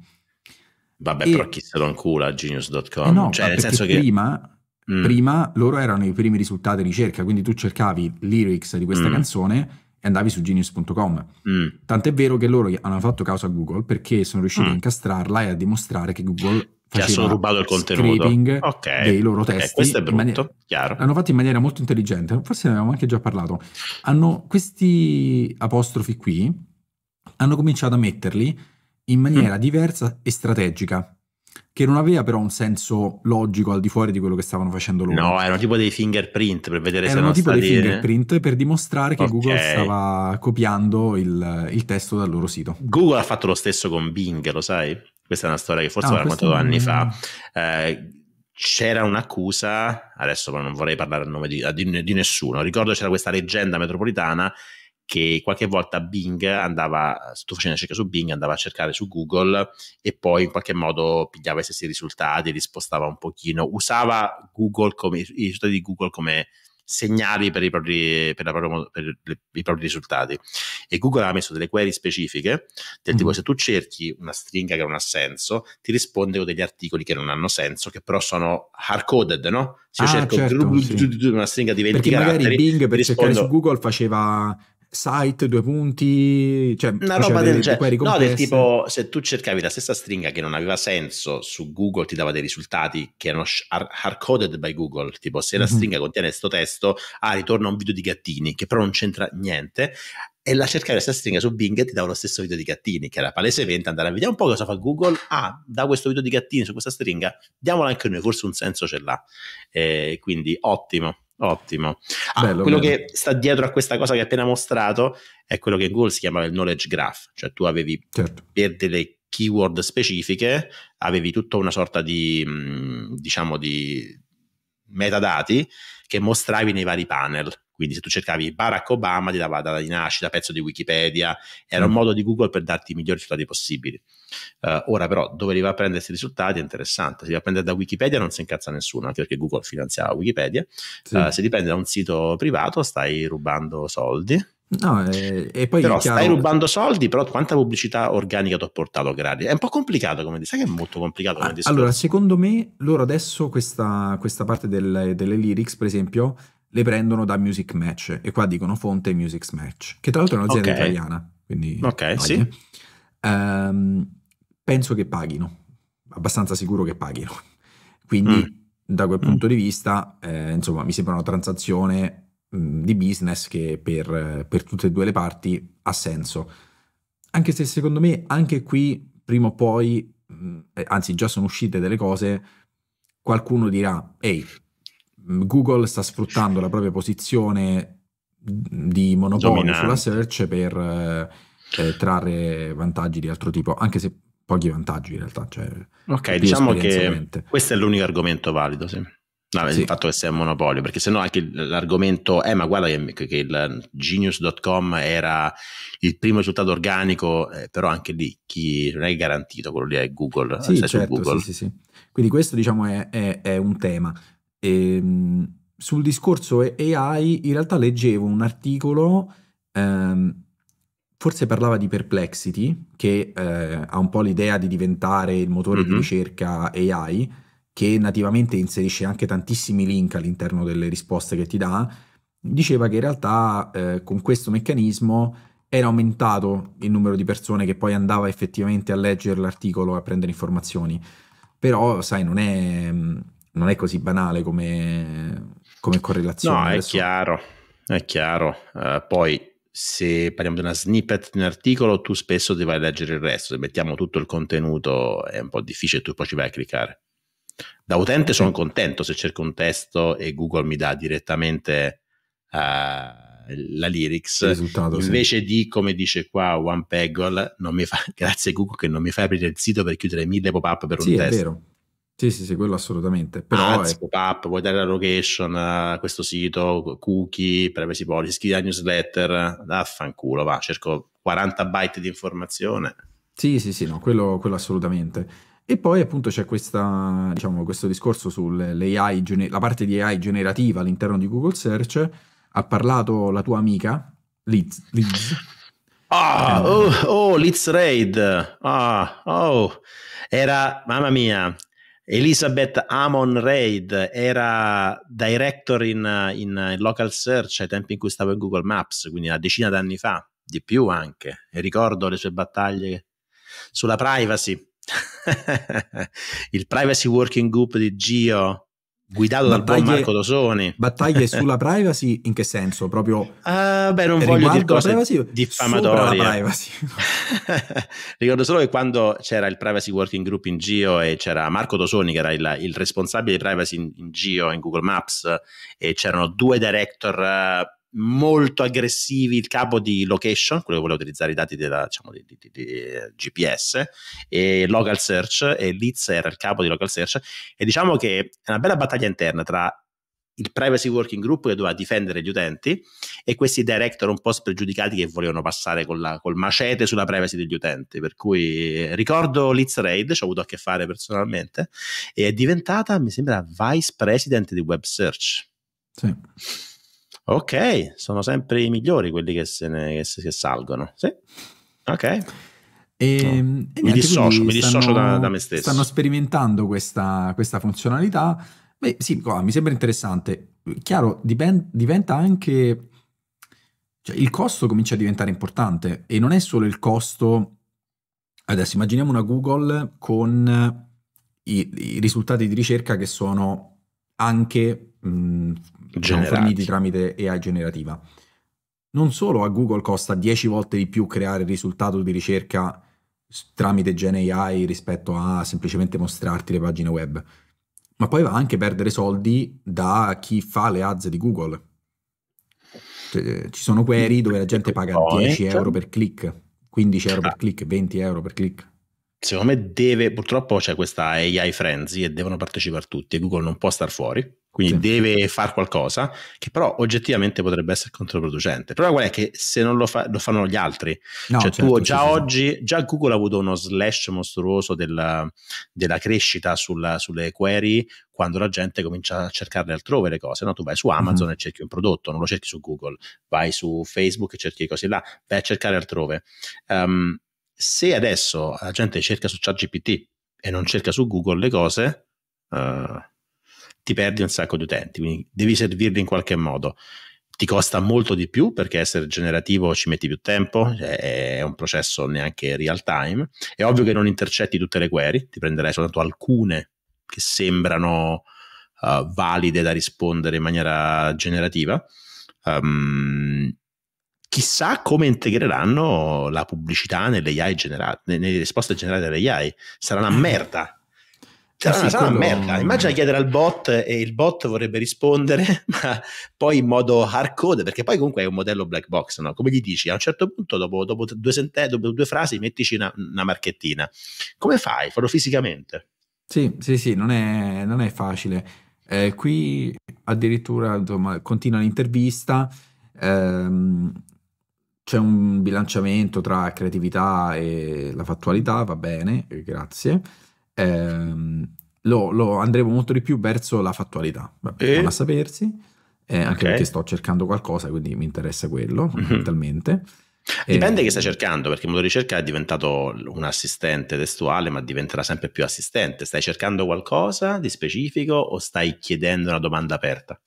Speaker 1: Vabbè, e, però chi se lo ancula genius.com? Eh no, cioè, nel senso che
Speaker 2: prima, mm. prima, loro erano i primi risultati di ricerca, quindi tu cercavi lyrics di questa mm. canzone e andavi su genius.com. Mm. Tant'è vero che loro hanno fatto causa a Google perché sono riusciti mm. a incastrarla e a dimostrare che Google che cioè, hanno rubato il contenuto
Speaker 1: okay. dei loro testi. Okay, questo è brutto, mani- chiaro.
Speaker 2: L'hanno fatto in maniera molto intelligente, forse ne avevamo anche già parlato. Hanno questi apostrofi qui, hanno cominciato a metterli in maniera mm. diversa e strategica che non aveva però un senso logico al di fuori di quello che stavano facendo loro. No,
Speaker 1: erano tipo dei fingerprint per vedere erano se erano tipo stati... dei fingerprint
Speaker 2: per dimostrare che okay. Google stava copiando il, il, testo dal loro sito.
Speaker 1: Google ha fatto lo stesso con Bing, lo sai? Questa è una storia che forse ah, era quanto anni fa. Eh, c'era un'accusa, adesso non vorrei parlare a nome di, di, di nessuno, ricordo c'era questa leggenda metropolitana che qualche volta Bing andava, sto facendo una ricerca su Bing, andava a cercare su Google e poi in qualche modo pigliava i stessi risultati, li spostava un pochino, usava Google come, i risultati di Google come segnali per i, propri, per propria, per i propri, risultati. E Google ha messo delle query specifiche, del tipo mm. se tu cerchi una stringa che non ha senso, ti risponde con degli articoli che non hanno senso, che però sono hard coded, no? Se ah, io cerco certo, una stringa di 20 Perché caratteri, magari Bing per cercare su
Speaker 2: Google faceva site, due punti, cioè una cioè, roba del genere. No, del tipo
Speaker 1: se tu cercavi la stessa stringa che non aveva senso su Google ti dava dei risultati che erano hard coded by Google, tipo se la mhm. stringa mm-hmm. contiene questo testo, ah, ritorna un video di gattini che però non c'entra niente e la cercare questa stringa su Bing ti dà lo stesso video di gattini, che era palesemente andare a vedere un po' cosa fa Google. Ah, da questo video di gattini su questa stringa, diamola anche noi, forse un senso ce l'ha. Eh, quindi ottimo. Ottimo. Ah, bello, quello bello. che sta dietro a questa cosa che hai appena mostrato è quello che in Google si chiamava il knowledge graph, cioè tu avevi certo. per delle keyword specifiche, avevi tutta una sorta di, mm, diciamo, di metadati che mostravi nei vari panel. Quindi se tu cercavi Barack Obama ti dava data di nascita, pezzo di Wikipedia, era un mm. modo di Google per darti i migliori risultati possibili. Uh, ora però dove arriva a prendere questi risultati è interessante, se li va a prendere da Wikipedia non si incazza nessuno, anche perché Google finanziava Wikipedia, sì. uh, se dipende da un sito privato stai rubando soldi.
Speaker 2: No, e, eh, e poi però chiaro... stai rubando
Speaker 1: soldi, però quanta pubblicità organica ti ho portato gratis? È un po' complicato come dire, sai che è molto complicato come ah, Allora, secondo
Speaker 2: me loro adesso questa, questa parte del, delle lyrics, per esempio, le prendono da Music Match e qua dicono fonte Music Match, che tra l'altro è un'azienda okay. italiana, quindi okay, sì. um, penso che paghino, abbastanza sicuro che paghino. Quindi mm. da quel mm. punto mm. di vista, eh, insomma, mi sembra una transazione mh, mm, di business che per, per tutte e due le parti ha senso. Anche se secondo me anche qui prima o poi, mh, mm, eh, anzi già sono uscite delle cose, qualcuno dirà, ehi, Mm, Google sta sfruttando la propria posizione di monopolio Dominante. sulla search per eh, eh, trarre vantaggi di altro tipo, anche se pochi vantaggi in realtà. Cioè,
Speaker 1: ok, diciamo che questo è l'unico argomento valido, sì. No, sì. Il fatto che sia un monopolio, perché sennò anche l'argomento, eh, ma guarda che, che il eh, genius.com era il primo risultato organico, eh, però anche lì chi non è garantito, quello lì è Google. Eh, sì, certo, Google. Sì,
Speaker 2: sì, Quindi questo diciamo è, è, è un tema. E, ehm, sul discorso AI, in realtà leggevo un articolo, ehm, forse parlava di Perplexity, che eh, ha un po' l'idea di diventare il motore mm-hmm. di ricerca AI, che nativamente inserisce anche tantissimi link all'interno delle risposte che ti dà. Diceva che in realtà eh, con questo meccanismo era aumentato il numero di persone che poi andava effettivamente a leggere l'articolo e a prendere informazioni. Però, sai, non è mm, non è così banale come, come correlazione. No, è
Speaker 1: chiaro, è chiaro. Uh, poi se parliamo di una snippet di un articolo, tu spesso devi leggere il resto, se mettiamo tutto il contenuto è un po' difficile, tu poi ci vai a cliccare. Da utente sono contento se cerco un testo e Google mi dà direttamente uh, la lyrics, risultato, invece sì. di come dice qua One Peggle, non mi <laughs> grazie Google che non mi fai aprire il sito per chiudere mille pop-up per sì, un testo. Vero.
Speaker 2: Sì, sì, sì, quello assolutamente. Però Ads, è...
Speaker 1: pop-up, puoi dare la location, a questo sito, cookie, privacy policy, scrivi la newsletter, vaffanculo, va, cerco
Speaker 2: 40 byte di informazione. Sì, sì, sì, no, quello, quello assolutamente. E poi appunto c'è questa, diciamo, questo discorso sull'AI, la parte di AI generativa all'interno di Google Search. Ha parlato la tua amica, Liz. Liz.
Speaker 1: oh, oh, oh, Liz Raid. oh, ah, oh, era, mamma mia, Elizabeth Amon Reid era director in, in, local search ai tempi in cui stavo in Google Maps, quindi una decina d'anni fa, di più anche. E ricordo le sue battaglie sulla privacy, <laughs> il privacy working group di Gio guidato battaglie, dal buon Marco Dosoni. Battaglie <laughs> sulla
Speaker 2: privacy in che senso? Proprio uh, beh, non voglio dire cose privacy, diffamatorie. Privacy.
Speaker 1: <laughs> Ricordo solo che quando c'era il Privacy Working Group in Gio e c'era Marco Dosoni che era il, il responsabile di privacy in, in Gio in Google Maps e c'erano due director uh, molto aggressivi il capo di location, quello che vuole utilizzare i dati della, diciamo, di, di, di, GPS, e local search, e Litz era il capo di local search, e diciamo che è una bella battaglia interna tra il privacy working group che doveva difendere gli utenti e questi director un po' spregiudicati che volevano passare la, col macete sulla privacy degli utenti. Per cui eh, ricordo Liz Raid, ci ho avuto a che fare personalmente, e è diventata, mi sembra, vice president di web search. Sì. Ok, sono sempre i migliori quelli che, se ne, che, che salgono. Sì. Ok. E, ehm, no. e mi dissocio, mi dissocio stanno, da, da, me stesso. Stanno
Speaker 2: sperimentando questa, questa funzionalità. Beh, sì, qua, mi sembra interessante. Chiaro, dipend, diventa anche... Cioè, il costo comincia a diventare importante e non è solo il costo... Adesso immaginiamo una Google con i, i risultati di ricerca che sono anche mh, diciamo, forniti tramite AI generativa. Non solo a Google costa 10 volte di più creare il risultato di ricerca tramite Gen AI rispetto a semplicemente mostrarti le pagine web, ma poi va anche a perdere soldi da chi fa le ads di Google. Cioè, ci sono query mm, dove la gente ecco paga 10 cioè euro per click, 15 ah. euro per click, 20 euro per click
Speaker 1: secondo me deve, purtroppo c'è questa AI frenzy e devono partecipare tutti e Google non può star fuori, quindi sì. deve far qualcosa che però oggettivamente potrebbe essere controproducente. Il problema qual è che se non lo, fa, lo fanno gli altri, no, cioè certo, tu già certo. oggi, già Google ha avuto uno slash mostruoso della, della crescita sulla, sulle query quando la gente comincia a cercarle altrove le cose, no? tu vai su mhm. Amazon mm-hmm. e cerchi un prodotto, non lo cerchi su Google, vai su Facebook e cerchi cose là, vai a cercare altrove. Um, se adesso la gente cerca su ChatGPT e non cerca su Google le cose, uh, ti perdi un sacco di utenti, quindi devi servirli in qualche modo. Ti costa molto di più perché essere generativo ci metti più tempo, cioè, è un processo neanche real time. È ovvio che non intercetti tutte le query, ti prenderai soltanto alcune che sembrano uh, valide da rispondere in maniera generativa. Um, chissà come integreranno la pubblicità nelle, AI generate, nelle risposte generate dalle AI. Sarà una mm. merda.
Speaker 2: Sarà, eh una, sì, sarà una merda.
Speaker 1: Immagina chiedere al bot e il bot vorrebbe rispondere, <laughs> ma poi in modo hardcode, perché poi comunque è un modello black box, no? Come gli dici, a un certo punto, dopo, dopo, due, sente, dopo due, frasi, mettici una, una marchettina. Come fai? Farlo fisicamente.
Speaker 2: Sì, sì, sì, non è, non è facile. Eh, qui addirittura insomma, continua l'intervista. Ehm, c'è un bilanciamento tra creatività e la fattualità, va bene, grazie. Eh, lo, lo, andremo molto di più verso la fattualità, vabbè, e? a sapersi, eh, anche okay. perché sto cercando qualcosa, quindi mi interessa quello, fondamentalmente. Mhm. Mm-hmm. Dipende eh, che stai
Speaker 1: cercando, perché il motore di ricerca è diventato un assistente testuale, ma diventerà sempre più assistente. Stai cercando qualcosa di specifico o stai chiedendo una domanda aperta?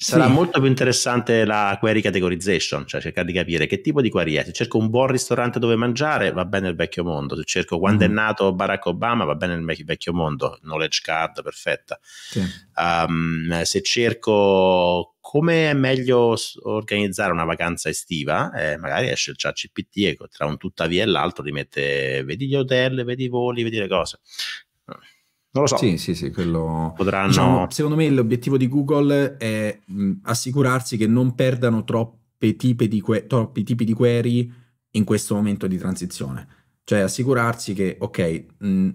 Speaker 1: Sarà sì. molto più interessante la query categorization, cioè cercare di capire che tipo di query è. Se cerco un buon ristorante dove mangiare, va bene il vecchio mondo. Se cerco quando mm. è nato Barack Obama, va bene il vecchio mondo. Knowledge card, perfetta. Sì. Um, se cerco come è meglio organizzare una vacanza estiva, eh, magari esce il chat CPT e tra un tuttavia e l'altro li mette, vedi gli hotel, vedi i voli, vedi le cose.
Speaker 2: Non lo so. Sì, sì, sì, quello... Potranno... Diciamo, secondo me l'obiettivo di Google è mh, assicurarsi che non perdano troppe tipi di, que- troppi tipi di query in questo momento di transizione. Cioè assicurarsi che, ok, mh,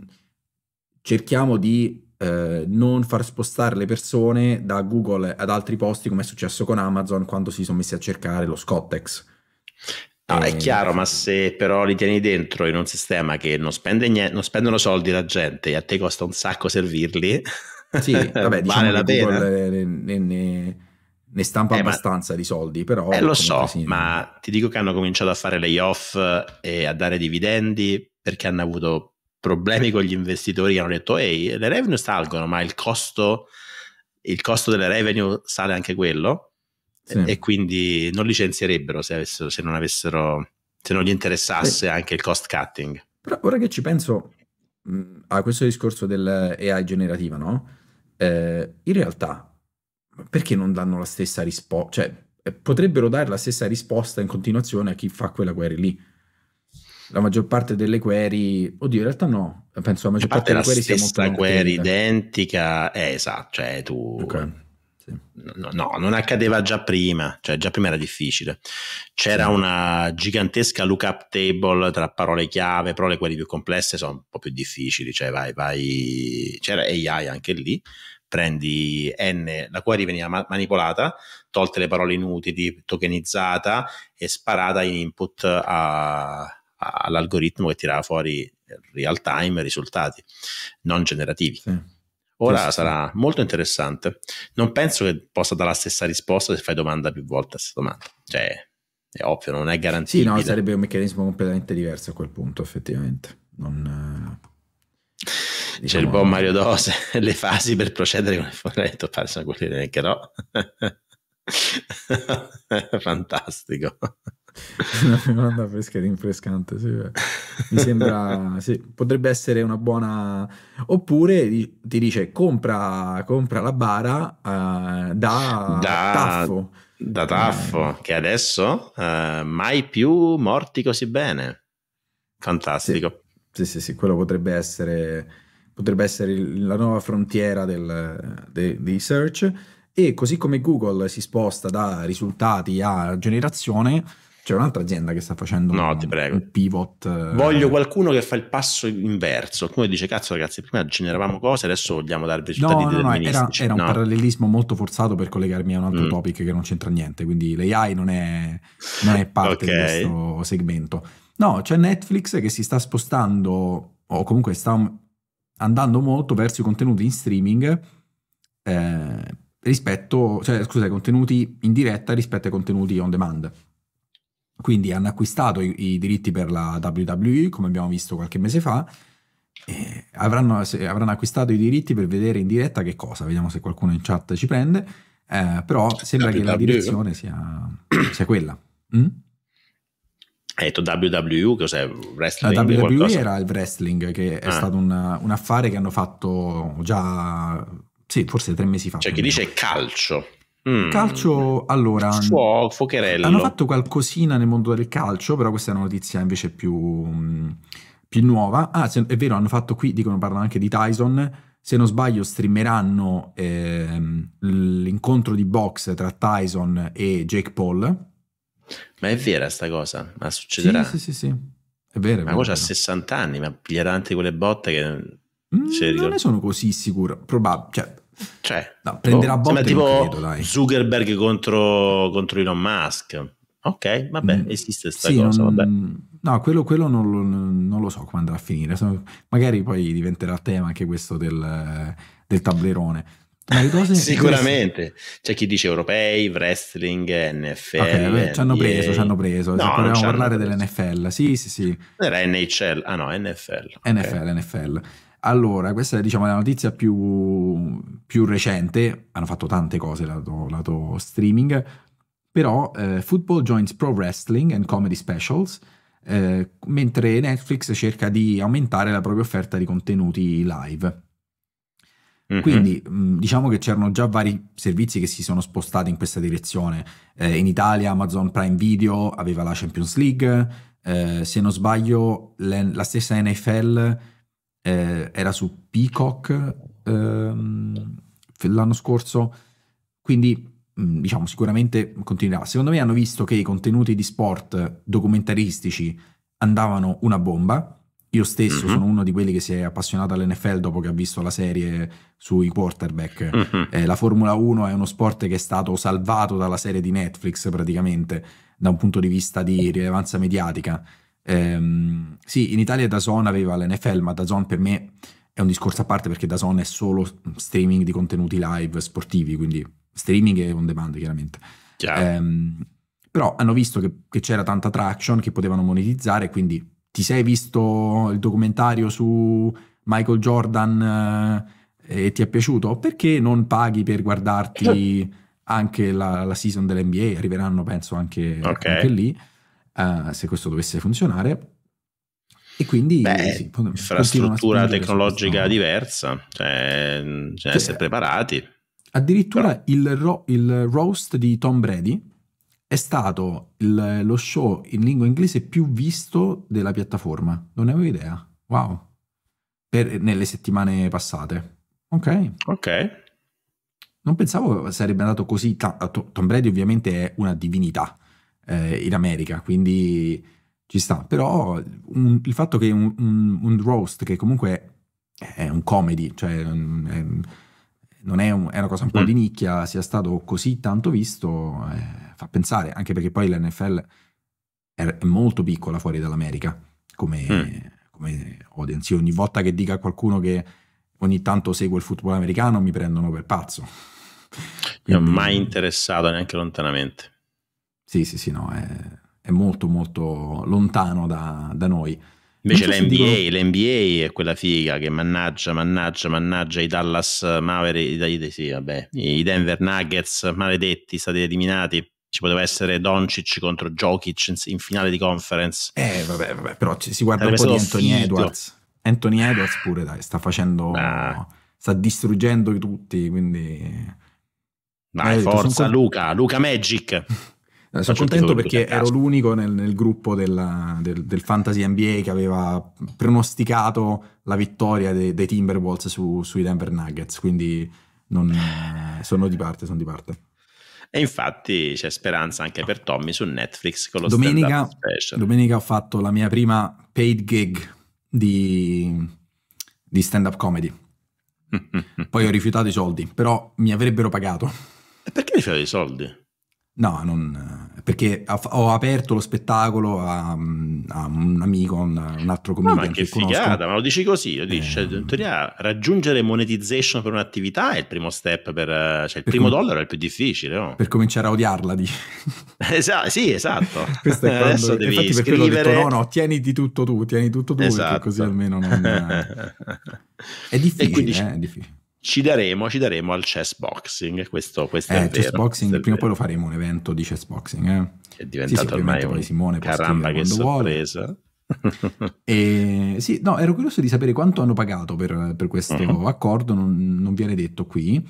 Speaker 2: cerchiamo di eh, non far spostare le persone da Google ad altri posti come è successo con Amazon quando si sono messi a cercare lo Scottex.
Speaker 1: No, è ehm, chiaro, ma se però li tieni dentro in un sistema che non, spende niente, non spendono soldi la gente e a te costa un sacco servirli, sì, <laughs> vabbè, diciamo vale la pena.
Speaker 2: Ne, ne, ne, ne stampa eh, abbastanza ma, di soldi, però... Eh, lo so, sì.
Speaker 1: ma ti dico che hanno cominciato a fare layoff e a dare dividendi perché hanno avuto problemi con gli investitori che hanno detto ehi, le revenue salgono, ma il costo, il costo delle revenue sale anche quello sì. e, quindi non licenzierebbero se, avessero, se, non avessero, se non gli interessasse sì. anche il cost cutting.
Speaker 2: Però ora che ci penso a questo discorso dell'AI generativa, no? Eh, in realtà, perché non danno la stessa risposta? Cioè, eh, potrebbero dare la stessa risposta in continuazione a chi fa quella query lì la maggior parte delle query, oddio, in realtà no, penso la maggior parte, parte delle query sia molto
Speaker 1: query identica, eh, esatto, cioè tu okay. No, no, non accadeva già prima, cioè già prima era difficile. C'era una gigantesca lookup table tra parole chiave, però le quelle più complesse sono un po' più difficili, cioè vai, vai, c'era AI anche lì, prendi N, la query veniva ma- manipolata, tolte le parole inutili, tokenizzata e sparata in input a, a, all'algoritmo che tirava fuori real time risultati non generativi. Sì. Ora sarà molto interessante. Non penso che possa dare la stessa risposta se fai domanda più volte a questa domanda. Cioè, è ovvio, non è garantito. Sì, no, sarebbe
Speaker 2: un meccanismo completamente diverso a quel punto, effettivamente. Non, diciamo...
Speaker 1: C'è il diciamo, buon Mario Dose, <laughs> le fasi per procedere con il fornetto sono quelle che no. <laughs> Fantastico.
Speaker 2: <laughs> una bevanda fresca e rinfrescante, sì, mi sembra, sì, potrebbe essere una buona... Oppure ti dice compra, compra la bara uh, da, da
Speaker 1: Taffo. Da Taffo, eh. che adesso uh, mai più morti così bene. Fantastico.
Speaker 2: Sì, sì, sì, sì quello potrebbe essere, potrebbe essere la nuova frontiera del, de, dei search. E così come Google si sposta da risultati a generazione, c'è un'altra azienda che sta facendo no, un, ti prego. un pivot. Eh, Voglio
Speaker 1: qualcuno che fa il passo inverso. Come dice, cazzo, ragazzi, prima generavamo cose, adesso vogliamo darvi risultati no, no, no era, era, un
Speaker 2: parallelismo molto forzato per collegarmi a un altro mm. topic che non c'entra niente. Quindi l'AI non è, non è parte okay. di questo segmento. No, c'è Netflix che si sta spostando, o comunque sta andando molto verso i contenuti in streaming. Eh, rispetto, cioè, scusa, i contenuti in diretta rispetto ai contenuti on demand. Quindi hanno acquistato i, i diritti per la WWE, come abbiamo visto qualche mese fa, eh, avranno, avranno, acquistato i diritti per vedere in diretta che cosa, vediamo se qualcuno in chat ci prende, eh, però sembra WWE. che la direzione sia, sia quella. Mm?
Speaker 1: Hai detto WWE, cos'è? Wrestling? La WWE qualcosa? era
Speaker 2: il wrestling, che è ah. stato un, un, affare che hanno fatto già, sì, forse tre mesi fa. cioè chi dice
Speaker 1: calcio. Mm. Calcio,
Speaker 2: allora, Suo,
Speaker 1: focherello. hanno fatto
Speaker 2: qualcosina nel mondo del calcio, però questa è una notizia invece più, mm, più nuova. Ah, se, è vero, hanno fatto qui, dicono, parlano anche di Tyson, se non sbaglio streameranno ehm, l'incontro di box tra Tyson e Jake Paul.
Speaker 1: Ma è vera sta cosa? Ma succederà? Sì, sì, sì, sì. È vero. Ma cosa ha 60 anni, ma piglierà tante quelle botte che...
Speaker 2: Mm, cioè, non ne sono così sicuro, probabile. Cioè, cioè, no,
Speaker 1: prenderà boh, botte tipo credo, dai. Zuckerberg contro, contro Elon Musk. Ok, vabbè, mm. esiste questa sì, cosa. Non, vabbè.
Speaker 2: No, quello, quello non, lo, non, lo, so come andrà a finire. magari poi diventerà tema anche questo del, del tablerone.
Speaker 1: <laughs> Sicuramente queste... c'è chi dice europei, wrestling, NFL. Okay, ci hanno preso, ci hanno preso. No, volevamo parlare
Speaker 2: dell'NFL. Sì, sì, sì.
Speaker 1: Era NHL. Ah no, NFL.
Speaker 2: NFL, okay. NFL. Allora, questa è diciamo, la notizia più, più, recente, hanno fatto tante cose lato, lato streaming, però eh, Football joins Pro Wrestling and Comedy Specials, eh, mentre Netflix cerca di aumentare la propria offerta di contenuti live. Mhm. Quindi mm, diciamo che c'erano già vari servizi che si sono spostati in questa direzione. Eh, in Italia Amazon Prime Video aveva la Champions League, eh, se non sbaglio la stessa NFL eh, era su Peacock ehm, l'anno scorso, quindi mm, diciamo sicuramente continuerà. Secondo me hanno visto che i contenuti di sport documentaristici andavano una bomba. Io stesso mm-hmm. sono uno di quelli che si è appassionato all'NFL dopo che ha visto la serie sui quarterback. Mm-hmm. Eh, la Formula 1 è uno sport che è stato salvato dalla serie di Netflix praticamente da un punto di vista di rilevanza mediatica. Ehm, sì, in Italia Dazon aveva l'NFL, ma Dazon per me è un discorso a parte perché Dazon è solo streaming di contenuti live sportivi, quindi streaming e on demand chiaramente. Ehm, però hanno visto che, che c'era tanta traction che potevano monetizzare, quindi ti sei visto il documentario su Michael Jordan eh, e ti è piaciuto? Perché non paghi per guardarti <laughs> anche la, la season dell'NBA? Arriveranno penso anche, okay. anche lì uh, se questo dovesse funzionare. E quindi Beh, sì, infrastruttura tecnologica
Speaker 1: diversa, cioè bisogna cioè, essere preparati.
Speaker 2: Addirittura il, ro il, roast di Tom Brady è stato il, lo show in lingua inglese più visto della piattaforma. Non ne avevo idea. Wow. Per, nelle settimane passate. Ok. Ok. Non pensavo sarebbe andato così tanto. Tom Brady ovviamente è una divinità eh, in America, quindi ci sta. Però un, il fatto che un, un, un, roast, che comunque è un comedy, cioè è, non è, è, una cosa un po' mm. di nicchia, sia stato così tanto visto, eh, fa pensare, anche perché poi l'NFL è, è molto piccola fuori dall'America come, mm. come audience. Io ogni volta che dica a qualcuno che ogni tanto segue il football americano mi prendono per pazzo. Quindi... Non
Speaker 1: mai interessato neanche lontanamente.
Speaker 2: Sì, sì, sì, no, è, è molto, molto lontano da, da noi. Invece l'NBA, dicono...
Speaker 1: l'NBA, è quella figa che mannaggia, mannaggia, mannaggia i Dallas Mavericks, sì, vabbè, i Denver Nuggets, maledetti, stati eliminati. Ci poteva essere Doncic contro Jokic in, in finale di
Speaker 2: conference. Eh, vabbè, vabbè però ci, si guarda Sarebbe un po' di Anthony figlio. Edwards. Anthony Edwards pure, dai, sta facendo... Ah. Sta distruggendo tutti, quindi...
Speaker 1: Vai, forza, sono... Luca, Luca Magic.
Speaker 2: <laughs> Eh, sono Faccio contento perché ero l'unico nel, nel gruppo della, del, del, Fantasy NBA che aveva pronosticato la vittoria dei, dei Timberwolves su, sui Denver Nuggets, quindi non, eh, sono di parte, sono di parte.
Speaker 1: E infatti c'è speranza anche per Tommy su Netflix con lo domenica,
Speaker 2: special. Domenica ho fatto la mia prima paid gig di, di stand-up comedy. <laughs> Poi ho rifiutato i soldi, però mi avrebbero pagato. E perché hai rifiutato i soldi? No, non, eh, perché ho aperto lo spettacolo a, a un amico, un, un altro comedian. ma che, che figata, conosco.
Speaker 1: ma lo dici così, lo dici, eh, cioè, ehm. in teoria raggiungere monetization per un'attività è il primo step, per, cioè il per primo com- dollaro è il più
Speaker 2: difficile. No? Per cominciare a odiarla, di... <laughs> Esa- sì, esatto. <laughs> Questo è eh, quando, Adesso devi infatti scrivere... per quello detto no, no, tieniti tutto tu, tieni tutto tu, esatto. così almeno non... <laughs>
Speaker 1: è difficile, quindi... eh, è difficile ci daremo, ci daremo al chess boxing. Questo, questo eh, è vero. Chess boxing,
Speaker 2: prima o poi lo faremo un evento di chess boxing. Eh? È diventato sì, sì, ormai poi Simone caramba che
Speaker 1: sorpresa. <laughs>
Speaker 2: e, sì, no, ero curioso di sapere quanto hanno pagato per, per questo uh-huh. accordo, non, non, viene detto qui,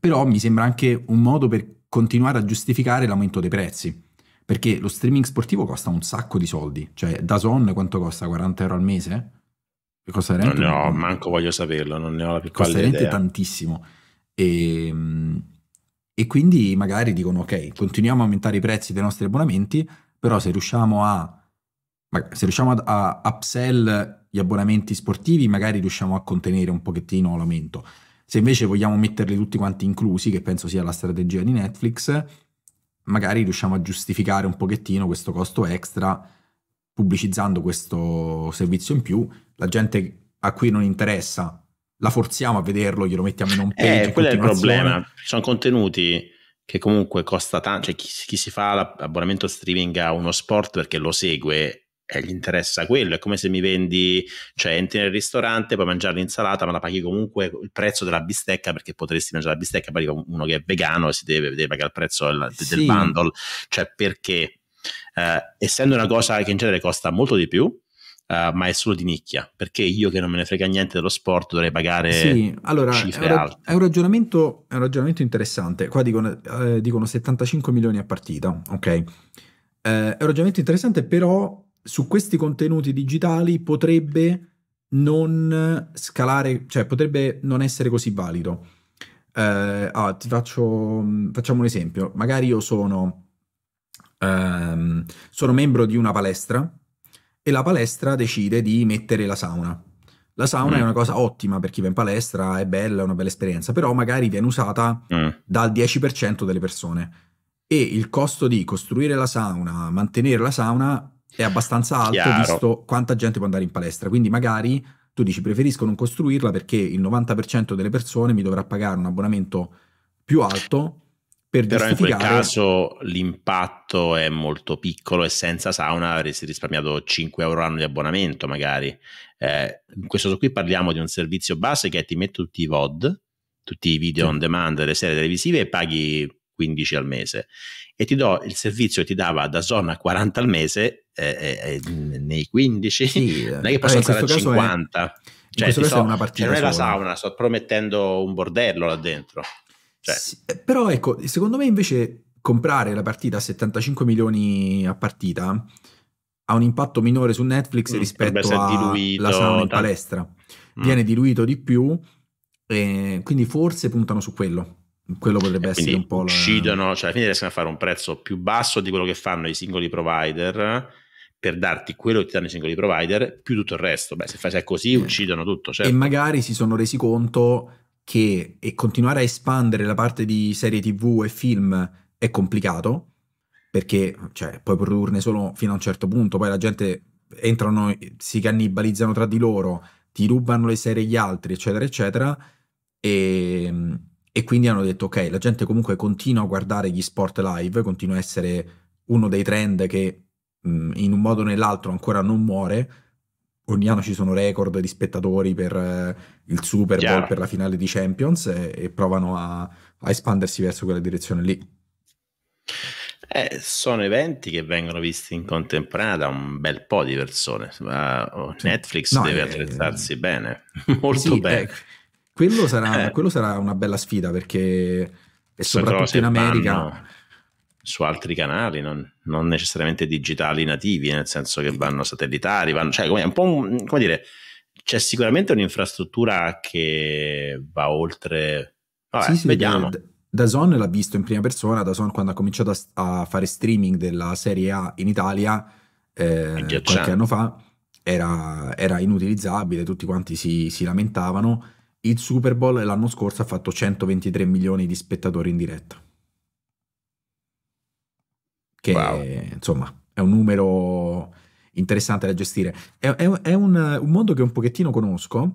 Speaker 2: però mi sembra anche un modo per continuare a giustificare l'aumento dei prezzi, perché lo streaming sportivo costa un sacco di soldi, cioè da Son quanto costa? 40 euro al mese? Che costa veramente... No, no,
Speaker 1: manco voglio saperlo, non ne ho la più idea. Costa veramente
Speaker 2: tantissimo. E, ehm, e quindi magari dicono, ok, continuiamo a aumentare i prezzi dei nostri abbonamenti, però se riusciamo a... Se riusciamo a, a upsell gli abbonamenti sportivi, magari riusciamo a contenere un pochettino l'aumento. Se invece vogliamo metterli tutti quanti inclusi, che penso sia la strategia di Netflix, magari riusciamo a giustificare un pochettino questo costo extra pubblicizzando questo servizio in più, la gente a cui non interessa la forziamo a vederlo, glielo mettiamo in un eh, page. Eh, quello è il problema.
Speaker 1: sono contenuti che comunque costa tanto, cioè chi, chi si fa l'abbonamento streaming a uno sport perché lo segue e eh, gli interessa quello, è come se mi vendi, cioè entri nel ristorante, puoi mangiare l'insalata, ma la paghi comunque il prezzo della bistecca perché potresti mangiare la bistecca, poi uno che è vegano si deve, deve pagare il prezzo del, sì. del bundle, cioè perché eh, essendo una cosa che in genere costa molto di più, Uh, ma è solo di nicchia, perché io che non me ne frega niente dello sport dovrei pagare sì, allora, cifre è un, alte.
Speaker 2: È un, ragionamento, è un ragionamento interessante, qua dicono, eh, dicono 75 milioni a partita, ok? Eh, è un ragionamento interessante, però su questi contenuti digitali potrebbe non scalare, cioè potrebbe non essere così valido. Eh, ah, ti faccio, mm, facciamo un esempio, magari io sono ehm, sono membro di una palestra e la palestra decide di mettere la sauna. La sauna mm. è una cosa ottima per chi va in palestra, è bella, è una bella esperienza, però magari viene usata mm. dal 10% delle persone e il costo di costruire la sauna, mantenere la sauna è abbastanza alto Chiaro. visto quanta gente può andare in palestra, quindi magari tu dici preferisco non costruirla perché il 90% delle persone mi dovrà pagare un abbonamento più alto per Però giustificare... in quel
Speaker 1: caso l'impatto è molto piccolo e senza sauna avresti risparmiato 5 euro all'anno di abbonamento magari. Eh, in questo caso qui parliamo di un servizio base che ti mette tutti i VOD, tutti i video sì. on demand delle serie televisive e paghi 15 al mese e ti do il servizio che ti dava da zona 40 al mese eh, eh, eh nei 15 sì, <laughs> non è eh, che posso andare a 50 è, cioè, so, è una partita cioè non è la sauna sto promettendo un bordello là dentro
Speaker 2: cioè. Sì, eh, però ecco, secondo me invece comprare la partita a 75 milioni a partita ha un impatto minore su Netflix mm, rispetto alla sauna in palestra. Mm. Viene diluito di più, e quindi forse puntano su quello. Quello potrebbe essere un po'. Uccidono,
Speaker 1: la... cioè alla fine riescono a fare un prezzo più basso di quello che fanno i singoli provider per darti quello che ti danno i singoli provider più tutto il resto. Beh, se fai se così, eh. uccidono tutto. Certo. E magari
Speaker 2: si sono resi conto che e continuare a espandere la parte di serie tv e film è complicato perché cioè, puoi produrne solo fino a un certo punto, poi la gente entrano, si cannibalizzano tra di loro, ti rubano le serie gli altri, eccetera, eccetera. E, ehm, e quindi hanno detto: Ok, la gente comunque continua a guardare gli sport live, continua a essere uno dei trend che in un modo o nell'altro ancora non muore ogni anno ci sono record di spettatori per eh, il Super Bowl, yeah. per la finale di Champions e, e provano a, a, espandersi verso quella direzione lì.
Speaker 1: Eh, sono eventi che vengono visti in contemporanea da un bel po' di persone. Ma oh, Netflix no, deve eh, attrezzarsi eh, bene, <laughs> molto sì, bene. Ecco,
Speaker 2: quello sarà, eh. quello, sarà, una bella sfida perché soprattutto in America.
Speaker 1: Vanno su altri canali, non, non, necessariamente digitali nativi, nel senso che vanno satellitari, vanno, cioè come, un po' un, come dire, c'è sicuramente un'infrastruttura che va oltre... Vabbè, sì, sì, vediamo. Vede.
Speaker 2: Dazon l'ha visto in prima persona, Dazon quando ha cominciato a, a fare streaming della Serie A in Italia eh, qualche anno fa, era, era, inutilizzabile, tutti quanti si, si lamentavano. Il Super Bowl l'anno scorso ha fatto 123 milioni di spettatori in diretta che wow. insomma è un numero interessante da gestire. È, è, è un, un, mondo che un pochettino conosco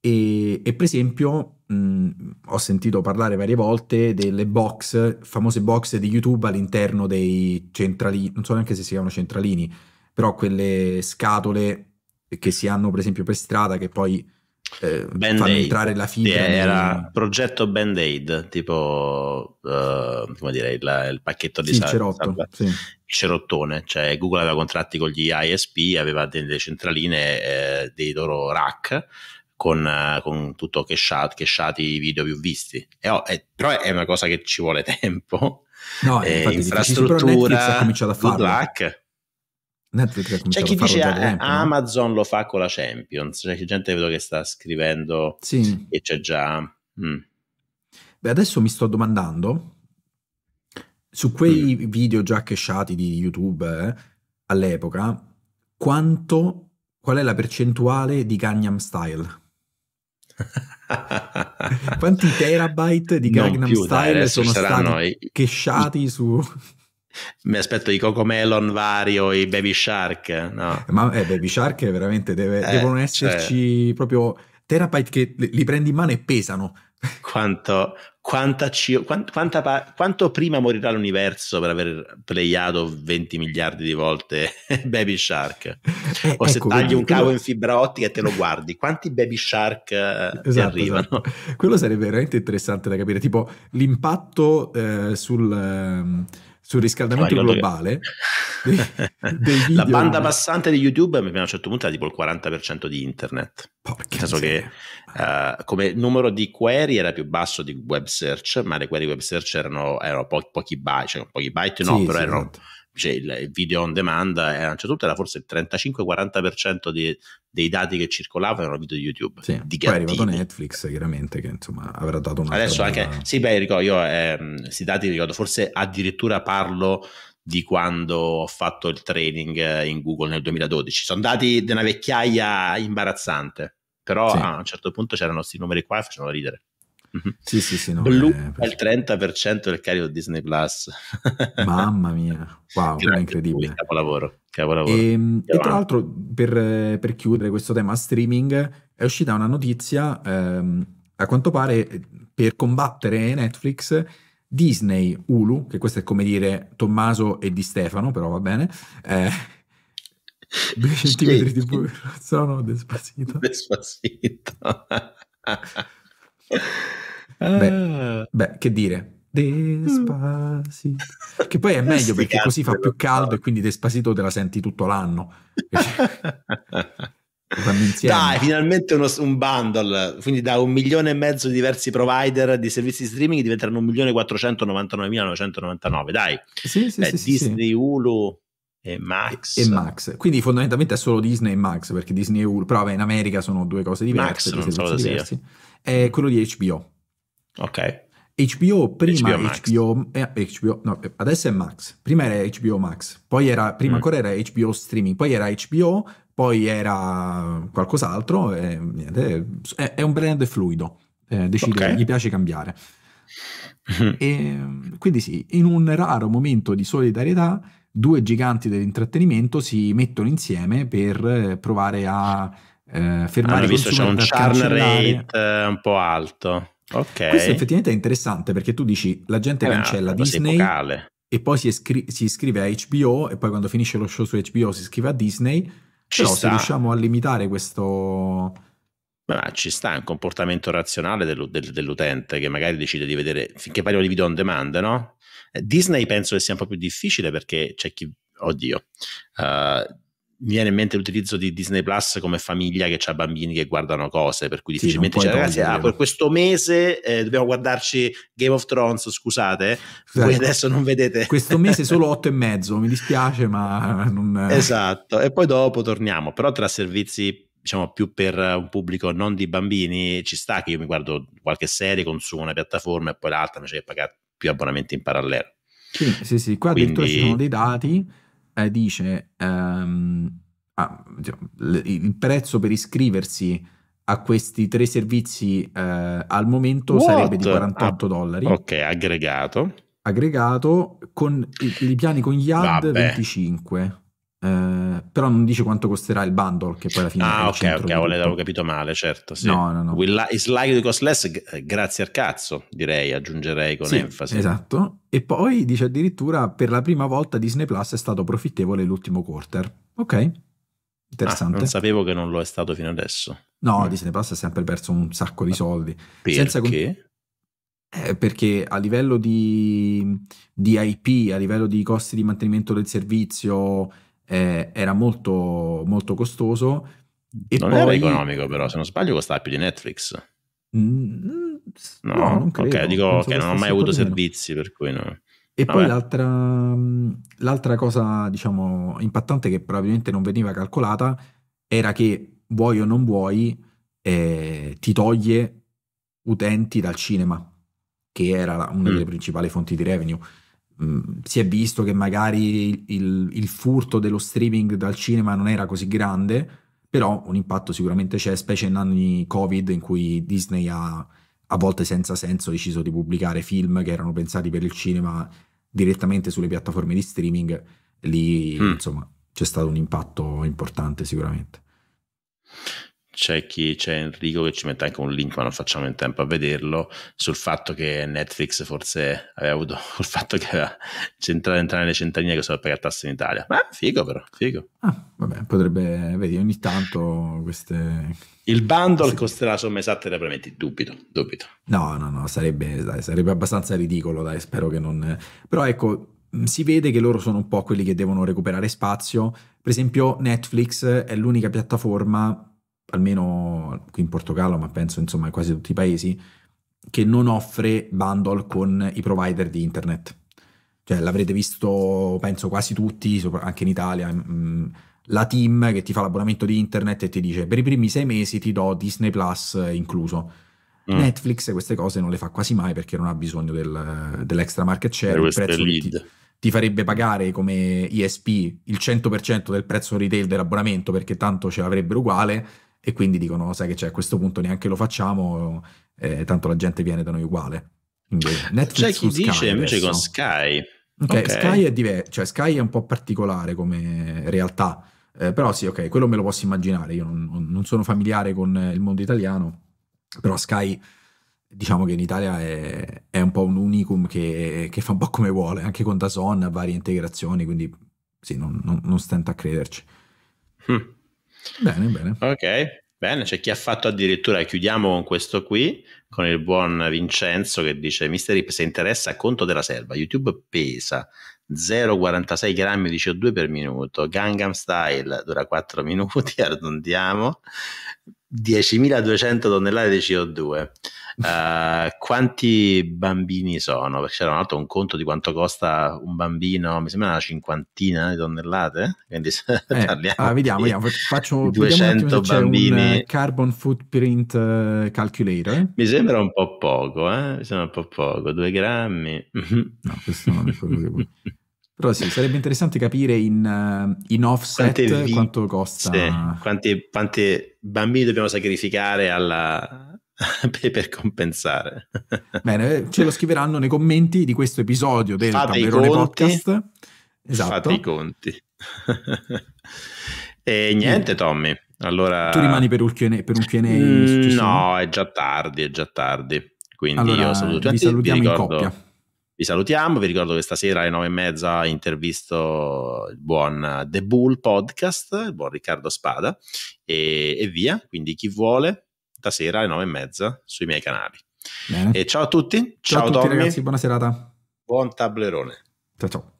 Speaker 2: e, e per esempio mh, ho sentito parlare varie volte delle box, famose box di YouTube all'interno dei centralini, non so neanche se si chiamano centralini, però quelle scatole che si hanno per esempio per strada che poi eh, band entrare la fibra. Era nel...
Speaker 1: progetto Band-Aid, tipo uh, come dire, il, il pacchetto di sì, salva, cerotto, salva, sì. il cerottone. Cioè, Google aveva contratti con gli ISP, aveva delle centraline eh, dei loro rack. Con, eh, con tutto cacheato, cacheati i video più visti. E, oh, eh, è, però è una cosa che ci vuole tempo.
Speaker 2: No, e infatti, infrastruttura, ha cominciato a farlo. Good luck. Netflix c'è chi dice ah,
Speaker 1: Amazon no? lo fa con la Champions, c'è gente vedo che sta scrivendo sì. e c'è già... Mm.
Speaker 2: Beh, adesso mi sto domandando, su quei mm. video già cachati di YouTube eh, all'epoca, quanto, qual è la percentuale di Gangnam Style? <laughs> Quanti terabyte di Gangnam più, Style dai, sono stati i, cachati su
Speaker 1: mi aspetto i Cocomelon vario, i Baby Shark. No.
Speaker 2: Ma eh, Baby Shark veramente deve, eh, devono esserci cioè. proprio terabyte che li prendi in mano e pesano.
Speaker 1: <laughs> Quanto, ci, quant, quanta, quanto prima morirà l'universo per aver playato 20 miliardi di volte <laughs> Baby Shark? Eh, o ecco, se tagli un cavo quello... in fibra ottica e te lo guardi, quanti Baby Shark eh,
Speaker 2: esatto, arrivano? Esatto. Quello sarebbe veramente interessante da capire, tipo l'impatto eh, sul... Eh, sul riscaldamento no, globale. Dei, dei <laughs> la banda
Speaker 1: passante di YouTube mi a un certo punto era tipo il 40% di internet. Porca Nel senso che uh, come numero di query era più basso di web search, ma le query web search erano, erano po- pochi byte, cioè pochi byte no, sì, però sì, erano... Certo. Cioè, il video on demand era, cioè, tutto era forse il 35-40% di, dei dati che circolavano erano video di YouTube. Sì, di poi è arrivato
Speaker 2: Netflix, chiaramente, che insomma avrà dato una. Adesso anche.
Speaker 1: Sì, beh, ricordo, io questi ehm, eh, dati ricordo, forse addirittura parlo di quando ho fatto il training eh, in Google nel 2012. Sono dati di una vecchiaia imbarazzante, però sì. a un certo punto c'erano questi numeri qua e facevano ridere. Mhm. Sì, sì, sì. No, Blue è... il 30% del carico Disney Plus. <laughs> Mamma mia, wow, è incredibile. Capolavoro, capolavoro.
Speaker 2: Ehm, e, e, tra l'altro, per, per, chiudere questo tema streaming, è uscita una notizia, ehm, a quanto pare, eh, per combattere Netflix... Disney Hulu, che questo è come dire Tommaso e Di Stefano, però va bene, eh, due centimetri di burro sono Despacito. Despacito. <laughs> beh, ah. beh, che dire. Despacito. Che poi è meglio perché così fa più caldo e quindi Despacito te la senti tutto l'anno. <laughs> Dai,
Speaker 1: finalmente uno, un bundle. Quindi da un milione e mezzo di diversi provider di servizi streaming diventeranno 1.499.999. Dai, sì, sì, Beh, sì, Disney, Hulu. E Max.
Speaker 2: E Max. Quindi fondamentalmente è solo Disney e Max, perché Disney e Hulu, però vabbè, in America sono due cose diverse, Max, due diversi. È quello di HBO. Ok. HBO prima HBO, HBO, eh, HBO no, adesso è Max, prima era HBO Max, poi era, prima mm. ancora era HBO Streaming, poi era HBO, poi era qualcos'altro, e, niente, è, è, un brand fluido, eh, decide, okay. gli piace cambiare. Mm-hmm. e, quindi sì, in un raro momento di solidarietà due giganti dell'intrattenimento si mettono insieme per eh, provare a eh, fermare allora, visto c'è un churn rate
Speaker 1: eh, un po' alto. Okay. Questo
Speaker 2: effettivamente è interessante perché tu dici la gente eh, cancella ah, Disney e poi si, iscri- si, iscrive a HBO e poi quando finisce lo show su HBO si iscrive a Disney. Ci però sta. se riusciamo a limitare questo ma ci sta, è un
Speaker 1: comportamento razionale dell'utente che magari decide di vedere finché parliamo di video on demand, no? Eh, Disney penso che sia un po' più difficile perché c'è chi, oddio, uh, mi viene in mente l'utilizzo di Disney Plus come famiglia che ha bambini che guardano cose, per cui difficilmente sì, cioè, ragazzi, ah, per questo mese eh, dobbiamo guardarci Game of Thrones, scusate, esatto. voi adesso non
Speaker 2: vedete. Questo mese solo 8 <laughs> e mezzo, mi dispiace, ma non...
Speaker 1: Esatto, e poi dopo torniamo, però tra servizi diciamo più per un pubblico non di bambini, ci sta che io mi guardo qualche serie, consumo una piattaforma e poi l'altra invece che pagare più abbonamenti in parallelo.
Speaker 2: Sì, sì, sì. qua Quindi... addirittura ci sono dei dati, eh, dice ehm, ah, il prezzo per iscriversi a questi tre servizi eh, al momento What? sarebbe di 48 ah, dollari. Ok, aggregato. Aggregato con i, i piani con gli ad 25. Eh, però non dice quanto costerà il bundle che poi alla fine ah ok ok avevo
Speaker 1: capito male certo sì. no no no Will, is like to cost less grazie al cazzo direi aggiungerei con sì, enfasi esatto
Speaker 2: e poi dice addirittura per la prima volta Disney Plus è stato profittevole l'ultimo quarter ok
Speaker 1: interessante ah, non sapevo che non lo è stato fino adesso
Speaker 2: no mm. Disney Plus ha sempre perso un sacco di soldi perché? Senza con... Eh, perché a livello di, di IP, a livello di costi di mantenimento del servizio, eh, era molto, molto costoso. E non poi... era economico
Speaker 1: però, se non sbaglio costava più di Netflix.
Speaker 2: Mm, mm no, no, non credo. Ok, dico Penso che non ho mai avuto
Speaker 1: servizi, meno. per cui no.
Speaker 2: E poi l'altra, mm, l'altra cosa, diciamo, impattante che probabilmente non veniva calcolata era che vuoi o non vuoi eh, ti toglie utenti dal cinema, che era una mm. delle principali fonti di revenue. Mm, si è visto che magari il, il, furto dello streaming dal cinema non era così grande, però un impatto sicuramente c'è, specie in anni Covid in cui Disney ha a volte senza senso deciso di pubblicare film che erano pensati per il cinema direttamente sulle piattaforme di streaming, lì mm. insomma c'è stato un impatto importante sicuramente
Speaker 1: c'è chi c'è Enrico che ci mette anche un link, ma non facciamo in tempo a vederlo. Sul fatto che Netflix forse aveva avuto il <laughs> fatto che era centrale entrare nelle centrine che sono per pagare tasse in Italia. Ma figo, però, figo.
Speaker 2: Ah, vabbè, potrebbe, vedi, ogni tanto queste. Il bundle sì. costerà la somma esatta dei premetti, dubito, dubito. No, no, no, sarebbe, dai, sarebbe abbastanza ridicolo, dai, spero che non. Però ecco, si vede che loro sono un po' quelli che devono recuperare spazio. Per esempio, Netflix è l'unica piattaforma almeno qui in Portogallo, ma penso insomma in quasi tutti i paesi, che non offre bundle con i provider di internet. Cioè l'avrete visto, penso quasi tutti, anche in Italia, mm, la team che ti fa l'abbonamento di internet e ti dice per i primi sei mesi ti do Disney Plus incluso. Mm. Netflix queste cose non le fa quasi mai perché non ha bisogno del, dell'extra market share, il prezzo ti, ti farebbe pagare come ISP il 100% del prezzo retail dell'abbonamento perché tanto ce l'avrebbero uguale e quindi dicono, sai che c'è, a questo punto neanche lo facciamo, eh, tanto la gente viene da noi uguale. c'è chi dice Sky, invece adesso. con Sky. Okay, okay. Sky è diverso, cioè Sky è un po' particolare come realtà, eh, però sì, ok, quello me lo posso immaginare, io non, non sono familiare con il mondo italiano, però Sky diciamo che in Italia è, è un po' un unicum che, che, fa un po' come vuole, anche con Dazon ha varie integrazioni, quindi sì, non, non, non stento a crederci. Hm. Bene, bene.
Speaker 1: Ok, bene, c'è chi ha fatto addirittura, chiudiamo con questo qui, con il buon Vincenzo che dice, Mister Rip, se interessa, conto della serva. YouTube pesa 0,46 grammi di CO2 per minuto, Gangnam Style dura 4 <laughs> minuti, arrondiamo, 10.200 tonnellate di CO2. Uh, <laughs> eh, quanti bambini sono? Perché c'era un altro un conto di quanto costa un bambino, mi sembra una cinquantina di tonnellate. Quindi eh, <laughs> parliamo. Ah, vediamo, vediamo.
Speaker 2: Faccio 200 eh, bambini. Un carbon footprint eh, calculator.
Speaker 1: Mi sembra un po' poco, eh? mi sembra un po' poco, 2 grammi. no, questo
Speaker 2: non è quello che vuoi. <laughs> Però sì, sarebbe interessante capire in, eh, in offset vi- quanto costa. Sì,
Speaker 1: quanti, quanti, bambini dobbiamo sacrificare alla, <laughs> per, compensare.
Speaker 2: <laughs> Bene, eh, ce lo scriveranno nei commenti di questo episodio del fate Tablerone conti, Podcast.
Speaker 1: Esatto. Fate i conti. <laughs> e niente, Tommy. Allora... Tu rimani
Speaker 2: per un Q&A? Per un Q&A mm, no,
Speaker 1: è già tardi, è già tardi. Quindi allora, io saluto tutti. Vi salutiamo vi ricordo... in coppia vi salutiamo. Vi ricordo che stasera alle nove e mezza intervisto il buon The Bull Podcast, il buon Riccardo Spada e, e via. Quindi chi vuole, stasera alle nove e mezza sui miei canali. Bene. E ciao a tutti. Ciao, ciao a tutti, Tommy. ragazzi,
Speaker 2: buona serata.
Speaker 1: Buon tablerone. Ciao ciao.